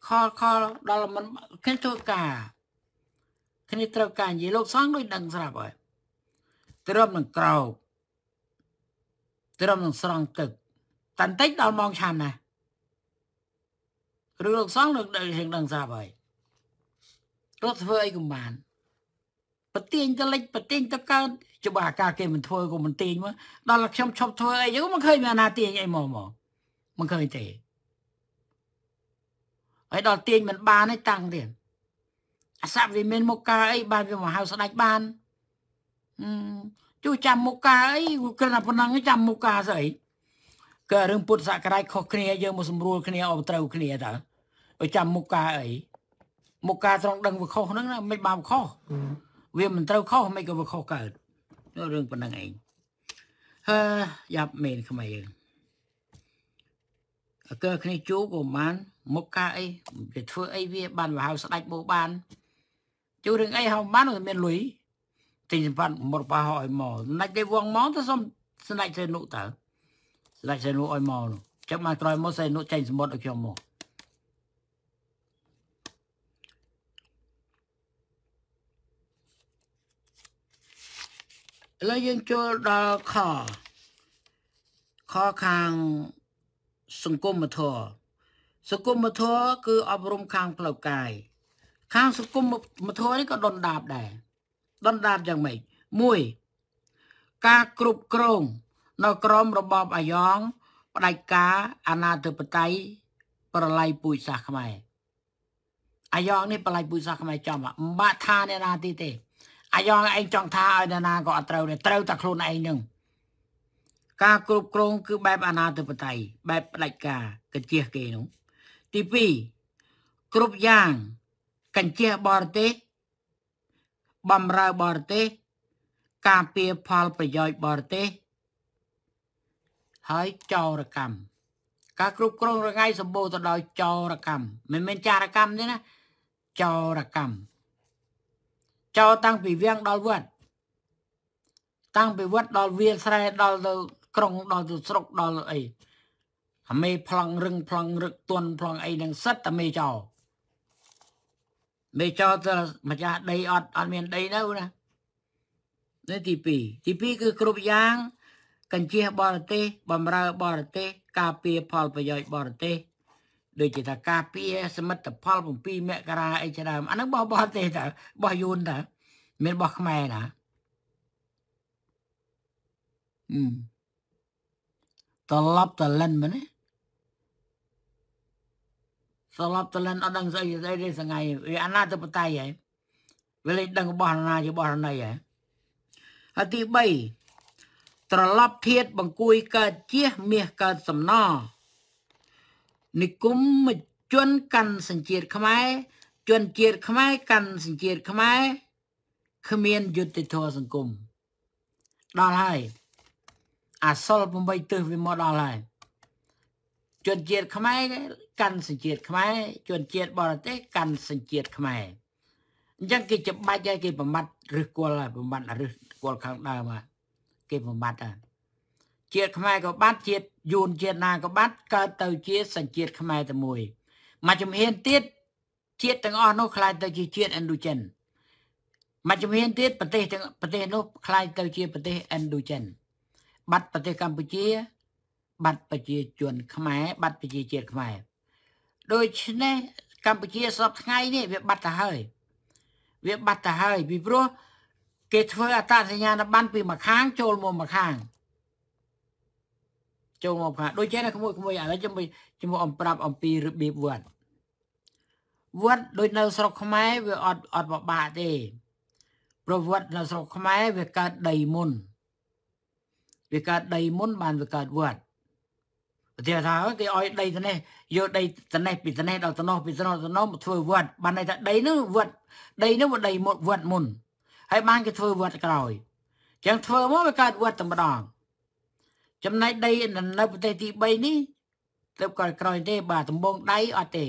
ខលខលដល់មិនគ្នាធ្វើការគ្នាត្រូវការនិយាយលោកសងដូចដឹងស្រាប់ហើយត្រឹមនឹងក្រោបត្រឹមនឹងស្រង់ទឹកតន្តិចដល់ម៉ោងឆាន់ណាឬលោកសងនឹងដឹងជាងដឹងស្រាប់ហើយរត់ធ្វើអីក៏បានប្រទៀងទៅលិចប្រទៀងទៅកើតច្បាស់ការគេមិនធ្វើក៏មិនទាញមកដល់ខ្ញុំឈប់ធ្វើអីចឹងមិនឃើញមានណាទាញអីមកមកមិនឃើញទេហើយដល់ទាញមិន បានទេតាំងទៀតអាសាប់វាមានមុខការអីបានវាមកហៅស្ដាច់បានជួយចាំមុខការអីគ្រាន់តែប៉ុណ្ណឹងចាំមុខការស្អីក៏រឿងពុទ្ធសករាជខុសគ្នាយើងមកសម្រួលគ្នាអបត្រូវគ្នាតើឲ្យចាំមុខការអីមុខការត្រង់ដឹងវាខុសហ្នឹងណាមិនបានខុសវាមិនត្រូវខុសមិនក៏វាខុសកើតរឿងប៉ុណ្្នឹងឯងហឺយ៉ាប់មែនខ្មែរយើងអកើគ្នាជួបក៏បានមុខការអីគេធ្វើអីវាបានវាហៅស្ដាច់បោបានជួរឿងអីហៅបានមានលុយទិញសម្បត្តិមរបាហោឲ្យមកណាច់គេវងមកទៅសុំស្ដាច់សេនុតើស្ដាច់សេនុឲ្យមកនោះចាំមកក្រោយមកសេនុចេញសម្បត្តិឲ្យខ្ញុំមកឥឡូវយើងចូលដល់ខខខាងសង្គមធម៌សង្គមធម៌គឺអប់រំខាងផ្លូវកាយខាងសង្គមធម៌នេះក៏ដុនដាបដែរដុនដាបយ៉ាងម៉េច1ការគ្រប់គ្រងនៅក្រមរបបអាយ៉ងផ្ដាច់ការអាណាធិបតេយ្យប្រល័យពូជសាសន៍ខ្មែរអាយ៉ងនេះប្រល័យពូជសាសន៍ខ្មែរចំមិនបាក់ថាអ្នកណាទីទេអាយ៉ងឯងចង់ថាឲ្យនរណាក៏អត់ត្រូវដែរត្រូវតែខ្លួនឯងនឹងការគ្រប់គ្រងគឺបែបអាណាធិបតេយ្យបែបផ្ដាច់ការកញ្ជះគេនោះទី2គ្រប់យ៉ាងកញ្ជះបរទេសបំរើបរទេស ការពារផលប្រយោជន៍បរទេសហើយចោរកម្មការគ្រប់គ្រងរងាយសម្បូរទៅដោយចោរកម្មមិនមែនចារកម្មទេណាចោរកម្មចូលតាំងពីវាំងដល់វត្តតាំងពីវត្តដល់វាលស្រែដល់ទៅក្រុងដល់ទៅស្រុកដល់អីអាមេប្លង់រឹងប្លង់រឹកទន់ប្លង់អីនឹងសិតតែមេចោមេចោទៅម្ចាស់ដីអត់អត់មានដីនៅណានេះទី2ទី2គឺគ្រប់យ៉ាង កញ្ជះបរទេសបំរើ បរទេស ការពារផលប្រយោជន៍បរទេសដូចជាថាការពារសមិទ្ធផល7មករាអីជាដើមអាហ្នឹងបោះបោះទេតាបោះយូនតាមានបោះខ្មែរណាអឺត្រឡប់តលិនមែនទេត្រឡប់តលិនអត់ដឹងស្អីស្អីទេសងៃវាអនាធិបតេយ្យហ៎វាលេងដឹងរបស់ណាជារបស់ណីហ៎ហើយទី3ត្រឡប់ធាត បង្គួយ កើតជះមាសកើតសំណោនិគមជនកាន់សញ្ជាតិខ្មែរជនជាតិខ្មែរកាន់សញ្ជាតិខ្មែរគ្មានយុត្តិធម៌សង្គមដល់ហើយអាសល់8ទិសវាមកដល់ហើយជនជាតិខ្មែរកាន់សញ្ជាតិខ្មែរជនជាតិបរទេស កាន់សញ្ជាតិខ្មែរអញ្ចឹងគេច្បាច់ហើយគេប្រមាត់ឫសគល់ហើយប្រមាត់ឫសគល់ខាងដើមហើយគេប្រមាត់ហើយជាតិខ្មែរក៏បាត់ជាតិយួនជាតិណាក៏បាត់កើតទៅជាសញ្ជាតិខ្មែរតែមួយមួយជំហានទៀតជាតិទាំងអស់នោះខ្លាយទៅជាជាតិ Indochina មួយជំហានទៀតប្រទេសទាំងប្រទេសនោះខ្លាយទៅជាប្រទេស Indochina បាត់ប្រទេសកម្ពុជា បាត់ប្រជាជនខ្មែរបាត់ប្រជាជាតិខ្មែរដូច្នេះកម្ពុជាសពថ្ងៃនេះវាបាត់ទៅហើយ វាបាត់ទៅហើយ ពីព្រោះគេធ្វើអត្តសញ្ញាណប័ណ្ណពីម្ខាង ចូលមកម្ខាងចូលមកផាដូចជាណាក្មួយក្មួយឥឡូវខ្ញុំខ្ញុំអំប្រាប់អំពីរបៀបវត្តវត្តដូចនៅស្រុកខ្មែរវាអត់អត់ពិបាកទេ ប្រវត្តិនៅស្រុកខ្មែរវាកើតដីមុនវាកើតដីមុន បានវាកើតវត្តប្រទេសថាគេឲ្យដីទៅនេះយកដីទៅនេះពីទៅនេះដល់ទៅនោះពីទៅនោះទៅនោះមកធ្វើវត្ត បានន័យថាដីនោះវត្ត ដីនោះវាដីមុនវត្តមុនហើយបានគេធ្វើវត្តក្រោយអញ្ចឹងធ្វើមកវាកើតវត្តតែម្ដងចំណែកដីនៅប្រទេសទី3នេះទៅគាត់ក្រោយទេបាទដំបងដៃអត់ទេ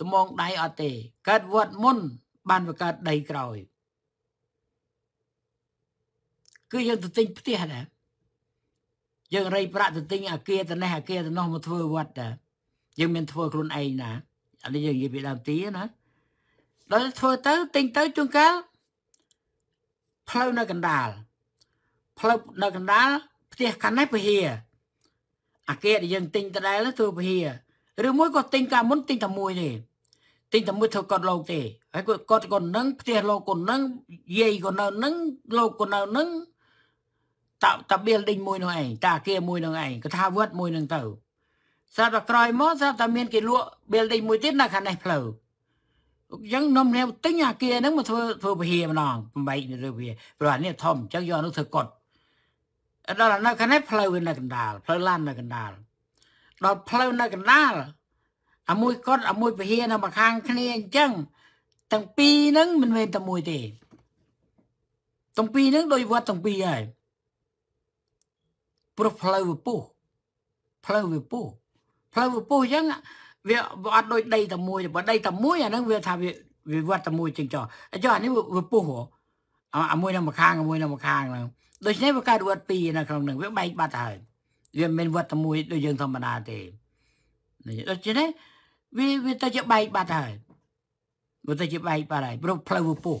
ដំបងដៃអត់ទេកើតវត្តមុន បានបង្កើតដីក្រោយ គឺយើងទៅទិញផ្ទះណាយើងរៃប្រាក់ទៅទិញអាគារទៅនេះអាគារទៅនោះមកធ្វើវត្តដែរយើងមានធ្វើខ្លួនឯងណាអានេះយើងនិយាយពីដើមទីណាដល់ធ្វើទៅទិញទៅជួនកាលផ្លូវនៅកណ្ដាលផ្លូវនៅកណ្ដាលផ្ទះខាងនេះពហិរអាគេដែលយើងទិញដដែលធ្វើពហិរឬមួយក៏ទិញកាលមុនទិញតែមួយទេទិញតែមួយធ្វើគាត់លោកទេហើយគាត់គាត់ក៏នឹងផ្ទះលោកក៏នឹងយាយក៏នៅនឹងលោកក៏នៅនឹងតាតាបៀលដេញមួយនោះឯងតាអាគារមួយនោះឯងក៏ថាវត្តមួយនឹងទៅស្រាប់តែក្រោយមកស្រាប់តែមានគេលក់បៀលដេញមួយទៀតនៅខាងនេះផ្លូវអញ្ចឹងនំនេះទិញអាគារហ្នឹងមកធ្វើធ្វើពហិម្ដងបំបែកនៅលើវាព្រោះអានេះធំអញ្ចឹងយកនោះធ្វើគាត់ដល់នៅខាងនេះផ្លូវវានៅកណ្ដាលផ្លូវឡាននៅកណ្ដាលដល់ផ្លូវនៅកណ្ដាលអាមួយកត់អាមួយពហិរនៅម្ខាងគ្នាអញ្ចឹងទាំងពីរហ្នឹង មិនមែនតែមួយទេទាំងពីរហ្នឹងដោយវត្តទាំងពីរហើយព្រោះផ្លូវវាពុះផ្លូវវាពុះផ្លូវវាពុះអញ្ចឹងវាអត់ដូចដីតែមួយបើដីតែមួយអាហ្នឹងវាថាវាវាវត្តតែមួយជាងចោះអញ្ចឹងអានេះវាពុះហ៎អាមួយនៅម្ខាងអាមួយនៅម្ខាងហ្នឹងដូច្នេះវាកើតវត្តពីរនៅក្នុងនឹងវាបែកបាត់ហើយវាមិនមែនវត្តមួយដូចយើងធម្មតាទេដូច្នេះវាវាទៅជាបែកបាត់ហើយវាទៅជាបែកបាត់ហើយព្រោះផ្លូវពុះ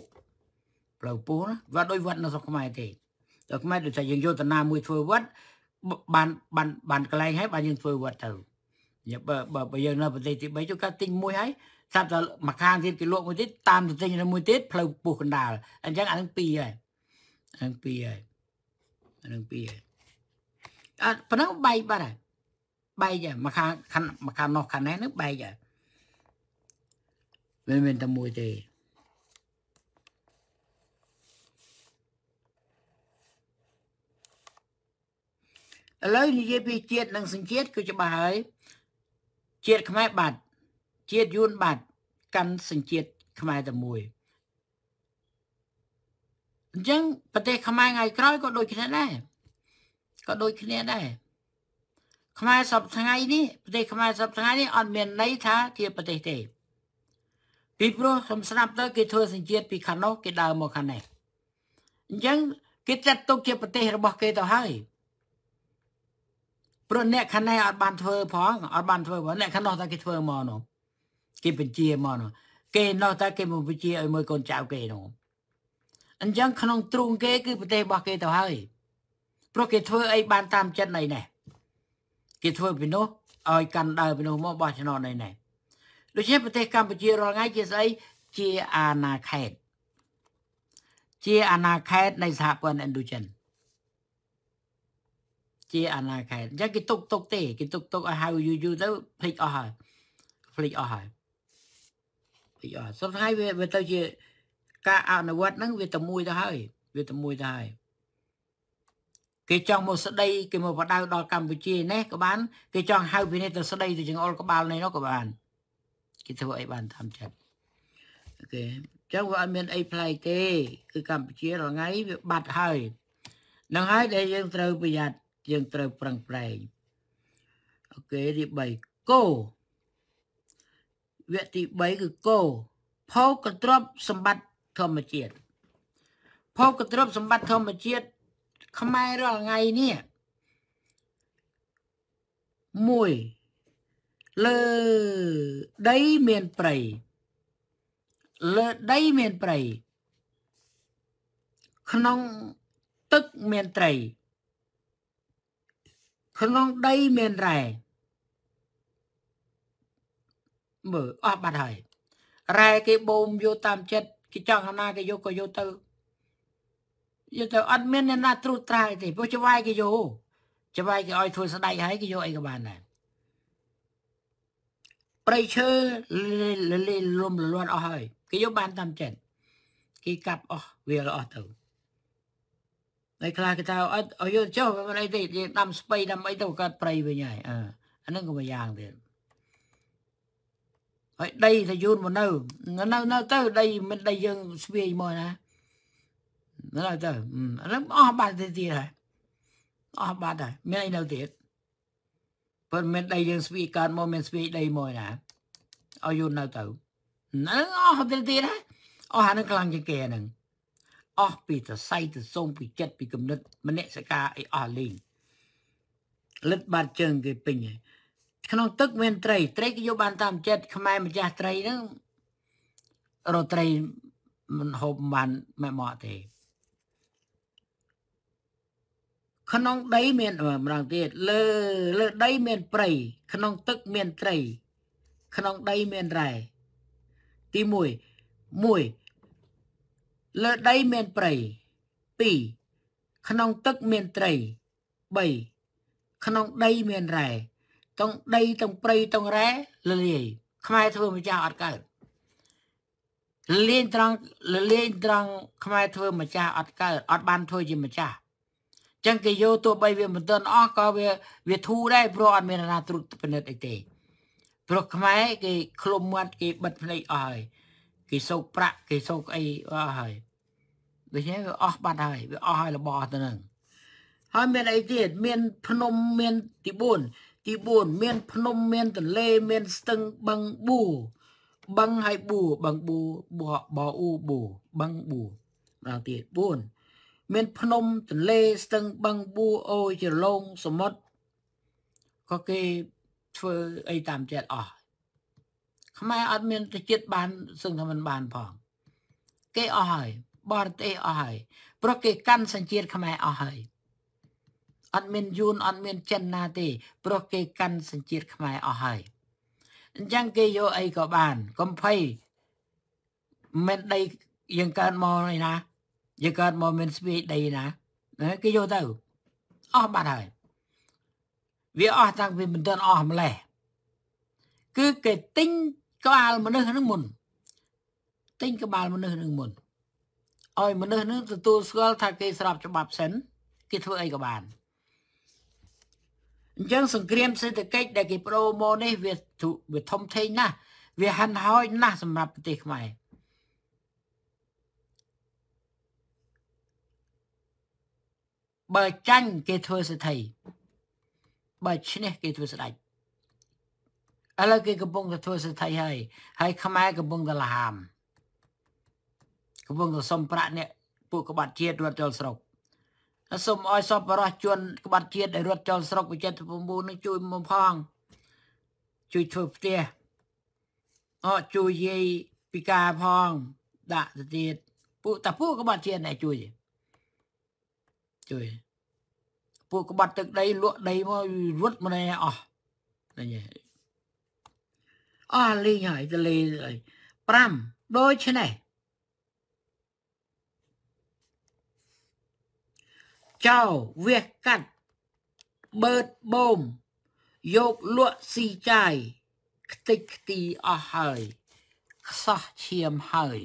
ផ្លូវពុះណាវាដូចវត្តនៅស្រុកខ្មែរទេតែខ្មែរដូចថាយើងយកតាណាមួយធ្វើវត្តបានបានបានកន្លែងហើយបានយើងធ្វើវត្តទៅបើបើបើយើងនៅប្រទេសទី3ទៅកាត់ទិញមួយហើយស្រាប់តែមួយខាងទៀតគេលក់មួយទៀតតាមទៅទិញមួយទៀតផ្លូវពុះកណ្ដាលអញ្ចឹងអានឹងពីរហើយអានឹងពីរហើយអានឹងពីរអត់ប៉ុណ្ណឹងបែកបាត់ហើយបែកមកខាងខាងមកខាងនោះខាងនេះនឹងបែកហើយមិនមែនតែមួយទេឥឡូវនិយាយពីជាតិនិងសញ្ជាតិគឺច្បាស់ហើយជាតិខ្មែរបាត់ជាតិយួនបាត់កាន់សញ្ជាតិខ្មែរតែមួយអញ្ចឹងប្រទេស ខ្មែរថ្ងៃក្រោយក៏ដូចគ្នាដែរក៏ដូចគ្នាដែរខ្មែរសពថ្ងៃនេះប្រទេសខ្មែរសពថ្ងៃនេះអត់មានន័យថាជាប្រទេសទេពីព្រោះខ្ញុំស្ដាប់ទៅគេធ្វើសញ្ជាតិពីខាងនោះគេដើរមកខាងនេះអញ្ចឹងគេចាត់ទុកជាប្រទេសរបស់ គេទៅហើយព្រោះអ្នកខាងនេះអត់បានធ្វើផងអត់បានធ្វើផងអ្នកខាងនោះតែគេធ្វើមកនោះគេបញ្ជាមកនោះគេនោះតែគេមកបញ្ជាឲ្យមើលកូនចៅគេនោះអញ្ចឹងក្នុងទ្រូងគេគឺប្រទេសរបស់គេទៅហើយព្រោះគេធ្វើអីបានតាមចិត្តនៃនេះគេធ្វើពីនោះឲ្យកាន់ដើរពីនោះមកបោះឆ្នោតនៃនេះដូច្នេះប្រទេសកម្ពុជារាល់ថ្ងៃជាស្អីជាអាណាខេតជាអាណាខេតនៃសហព័ន្ធ Indochina ជាអាណាខេតអញ្ចឹងគេទុកទុកទេគេទុកទុកឲ្យហៅយូរយូរទៅភ្លេចអស់ហើយភ្លេចអស់ហើយភ្លេចអស់សុខថ្ងៃវាទៅជាការអនុវត្តហ្នឹងវាតែមួយទៅហើយវាតែមួយទៅហើយគេចង់មកស្ដីគេមកបដៅដល់កម្ពុជានេះក៏បានគេចង់ហៅពីនេះទៅស្ដីទៅចង្អុលក្បាលនេះនោះក៏បានគេធ្វើអីបានតាមចិត្តអូខេចឹងវាអត់មានអីប្លែកទេគឺកម្ពុជារងៃវាបាត់ហើយនឹងហើយដែលយើងត្រូវប្រយ័ត្នយើងត្រូវប្រឹងប្រែងអូខេទី3គោវគ្គទី3គឺគោផោកទ្រពសម្បត្តិធម្មជាតិភោគទ្រព្យសម្បត្តិធម្មជាតិខ្មែររាល់ថ្ងៃនេះមួយលើដីមានព្រៃលើដីមានព្រៃក្នុងទឹកមានត្រីក្នុងដីមានរ៉ែមើលអស់បាត់ហើយរ៉ែគេបូមយកតាមចិត្តគេចង់អាណាគេយកក៏យកទៅយកទៅអត់មានអ្នកណាត្រួតត្រាយទេព្រោះច្បាយគេយកច្បាយគេឲ្យធ្វើស្ដែកហើយគេយកអីក៏បានដែរព្រៃឈើលលលំលលាន់អស់ហើយគេយកបានតាមចិត្តគេកាប់អស់វាអស់ទៅហើយខ្លះគេថាអត់ឲ្យយកចុះមិនអីទេដាំស្បៃដាំអីទៅកាត់ព្រៃវិញហើយអាហ្នឹងក៏មួយយ៉ាងទៀតហើយដីតែយូនមកនៅនៅនៅទៅ ដី មិនដីយើងស្វាយមកណានៅទៅអានឹងអស់បាត់ទៅទៀតហើយអស់បាត់ហើយមានអីនៅទៀតប៉ុន្តែដីយើងស្វាយកើតមកមានស្វាយដីមកណាឲ្យយូននៅទៅហ្នឹងអស់ទៅទៀតហើយអស់អានឹងខ្លាំងជាងគេហ្នឹងអស់ពីសរសៃទៅសូមពីចិត្តពីគំនិតមនសិការអីអស់លេងលិតបាត់ជើងគេពេញហើយក្នុងទឹកមានត្រីត្រីគេយកបានតាមចិត្តខ្មែរម្ចាស់ត្រីហ្នឹងរត្រីមិនហូបបានមិនមកទេក្នុងដីមានម្ដងទៀតលើលើដីមានព្រៃក្នុងទឹកមានត្រីក្នុងដីមានរ៉ែទី1 1លើដីមានព្រៃ2ក្នុងទឹកមានត្រី3ក្នុងដីមានរ៉ែទាំងដីទាំងព្រៃទាំងរ៉ែលលាយខ្មែរធ្វើម្ចាស់អត់កើតលលាយត្រង់លលាយត្រង់ខ្មែរធ្វើម្ចាស់អត់កើតអត់បានធ្វើជាម្ចាស់ចឹងគេយកទោះបីវាមិនទាន់អស់ក៏វាវាធូរដែរព្រោះអត់មានណាត្រួតពិនិត្យអីទេព្រោះខ្មែរគេឃ្លុំមាត់គេបិទភ្នែកអស់ហើយគេសោកប្រាក់ គេសោកអីអស់ហើយដូច្នេះវាអស់បាត់ហើយ វាអស់ហើយរបស់ទៅនឹងហើយមានអីទៀតមាន ភ្នំមានទី4ទី4មាន ភ្នំមានទន្លេមានស្ទឹងបឹងបួបឹងហើយបួបឹងបួបបអ៊ូបួបឹងបួដល់ទៀត4មានភ្នំទន្លេស្ទឹងបឹងបួអូយច្រឡងសមុទ្រក៏គេធ្វើអីតាមចិត្តអស់ខ្មែរអត់មានទៅចិត្តបានសឹងថាមិនបានផង គេអស់ហើយបរទេសអស់ហើយព្រោះគេកាន់សញ្ជាតិខ្មែរអស់ហើយអត់មានយួនអត់មានចិនណាទេព្រោះគេកាន់សញ្ជាតិខ្មែរអស់ហើយអញ្ចឹងគេយកអីក៏បាន កំភៃមិនដីយើងកើតមកឯណាយើងកើតមកមានស្ពាយដីណាគេយកទៅអស់បាត់ហើយវាអស់តាំងពីមិនទាន់អស់ម្លេះគឺគេទិញក្បាលមនុស្សហ្នឹងមុនទិញក្បាលមនុស្សហ្នឹងមុនឲ្យ មនុស្សហ្នឹងទទួលស្គាល់ថាគេស្របច្បាប់សិនគេធ្វើអីក៏បានអញ្ចឹងសង្គ្រាមសេដ្ឋកិច្ចដែលគេប្រូម៉ូនេះវាវាធំធេងណាស់វាហាន់ហោចណាស់សម្រាប់ប្រទេសខ្មែរបើចាញ់គេធ្វើសេដ្ឋីបើឈ្នះគេធ្វើស្ដេចឥឡូវគេកំពុងតែធ្វើសេដ្ឋីហើយ ហើយខ្មែរកំពុងតែលហាមកំពុងតែសុំប្រាក់អ្នកពួកក្បត់ជាតិរត់ចូលស្រុកសូមឲ្យសពរោះជនក្បាត់ជាតិដែលរត់ចូលស្រុកវិចិត្រ9នឹងជួយមកផងជួយធ្វើផ្ទះអត់ជួយយាយពីការផងដាក់ទៅទៀតពួកតាពួកក្បាត់ជាតិណែជួយជួយពួកក្បាត់ទឹកដីលក់ដីមករត់ម្នាក់អស់តែញ៉េអស់លេងហើយទលេ5ដូច្នេះចោលវះកាត់បឺតបូមយកលក់ស៊ីចាយខ្ទេចខ្ទីអស់ហើយខ្សោះឈាមហើយ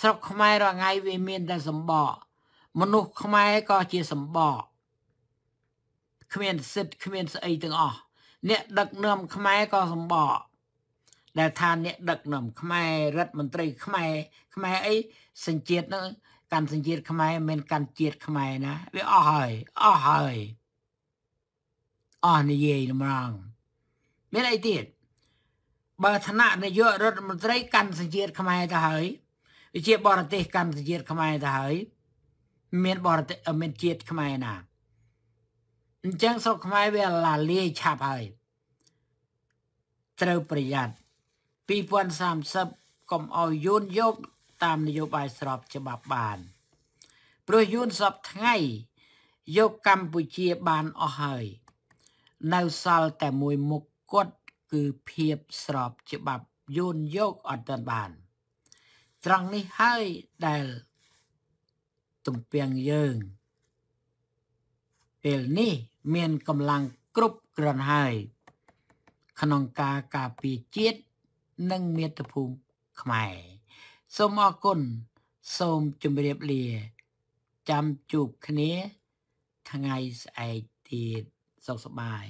ស្រុកខ្មែររាល់ថ្ងៃវាមានតែសម្បកមនុស្សខ្មែរក៏ជាសម្បកគ្មានសិទ្ធគ្មានស្អីទាំងអស់អ្នក ដឹកនាំខ្មែរក៏សម្បកដែលថាអ្នកដឹកនាំខ្មែររដ្ឋមន្ត្រីខ្មែរ ខ្មែរអីសញ្ជាតិនឹងកាន់សញ្ជាតិខ្មែរមិនកាន់ជាតិខ្មែរណា វាអស់ហើយអស់ហើយអស់និយាយម្ដងមានអីទៀតបើឋានៈនាយករដ្ឋមន្ត្រីកាន់សញ្ជាតិខ្មែរទៅហើយវិជាបរទេសកាន់សញ្ជាតិខ្មែរទៅហើយមានបរទេសមានជាតិខ្មែរណា អញ្ចឹងស្រុកខ្មែរវាឡាលាយឆាប់ហើយត្រូវប្រយ័ត្ន2030កុំឲ្យយូនយកតាមនយោបាយស្របច្បាប់បានព្រោះយួនសពថ្ងៃយកកម្ពុជាបានអស់ហើយ នៅសល់តែមួយមុខគាត់គឺភាពស្របច្បាប់យួនយកអត់ទាន់បានត្រង់នេះហើយដែលទំពាំងយើង ពេលនេះមានកម្លាំងគ្រប់គ្រាន់ហើយ ក្នុងការការពារជាតិនិងមាតុភូមិខ្មែរសូមអរគុណសូមជម្រាបលា ចាំជួបគ្នាថ្ងៃស្អែកទៀតសុខសប្បាយ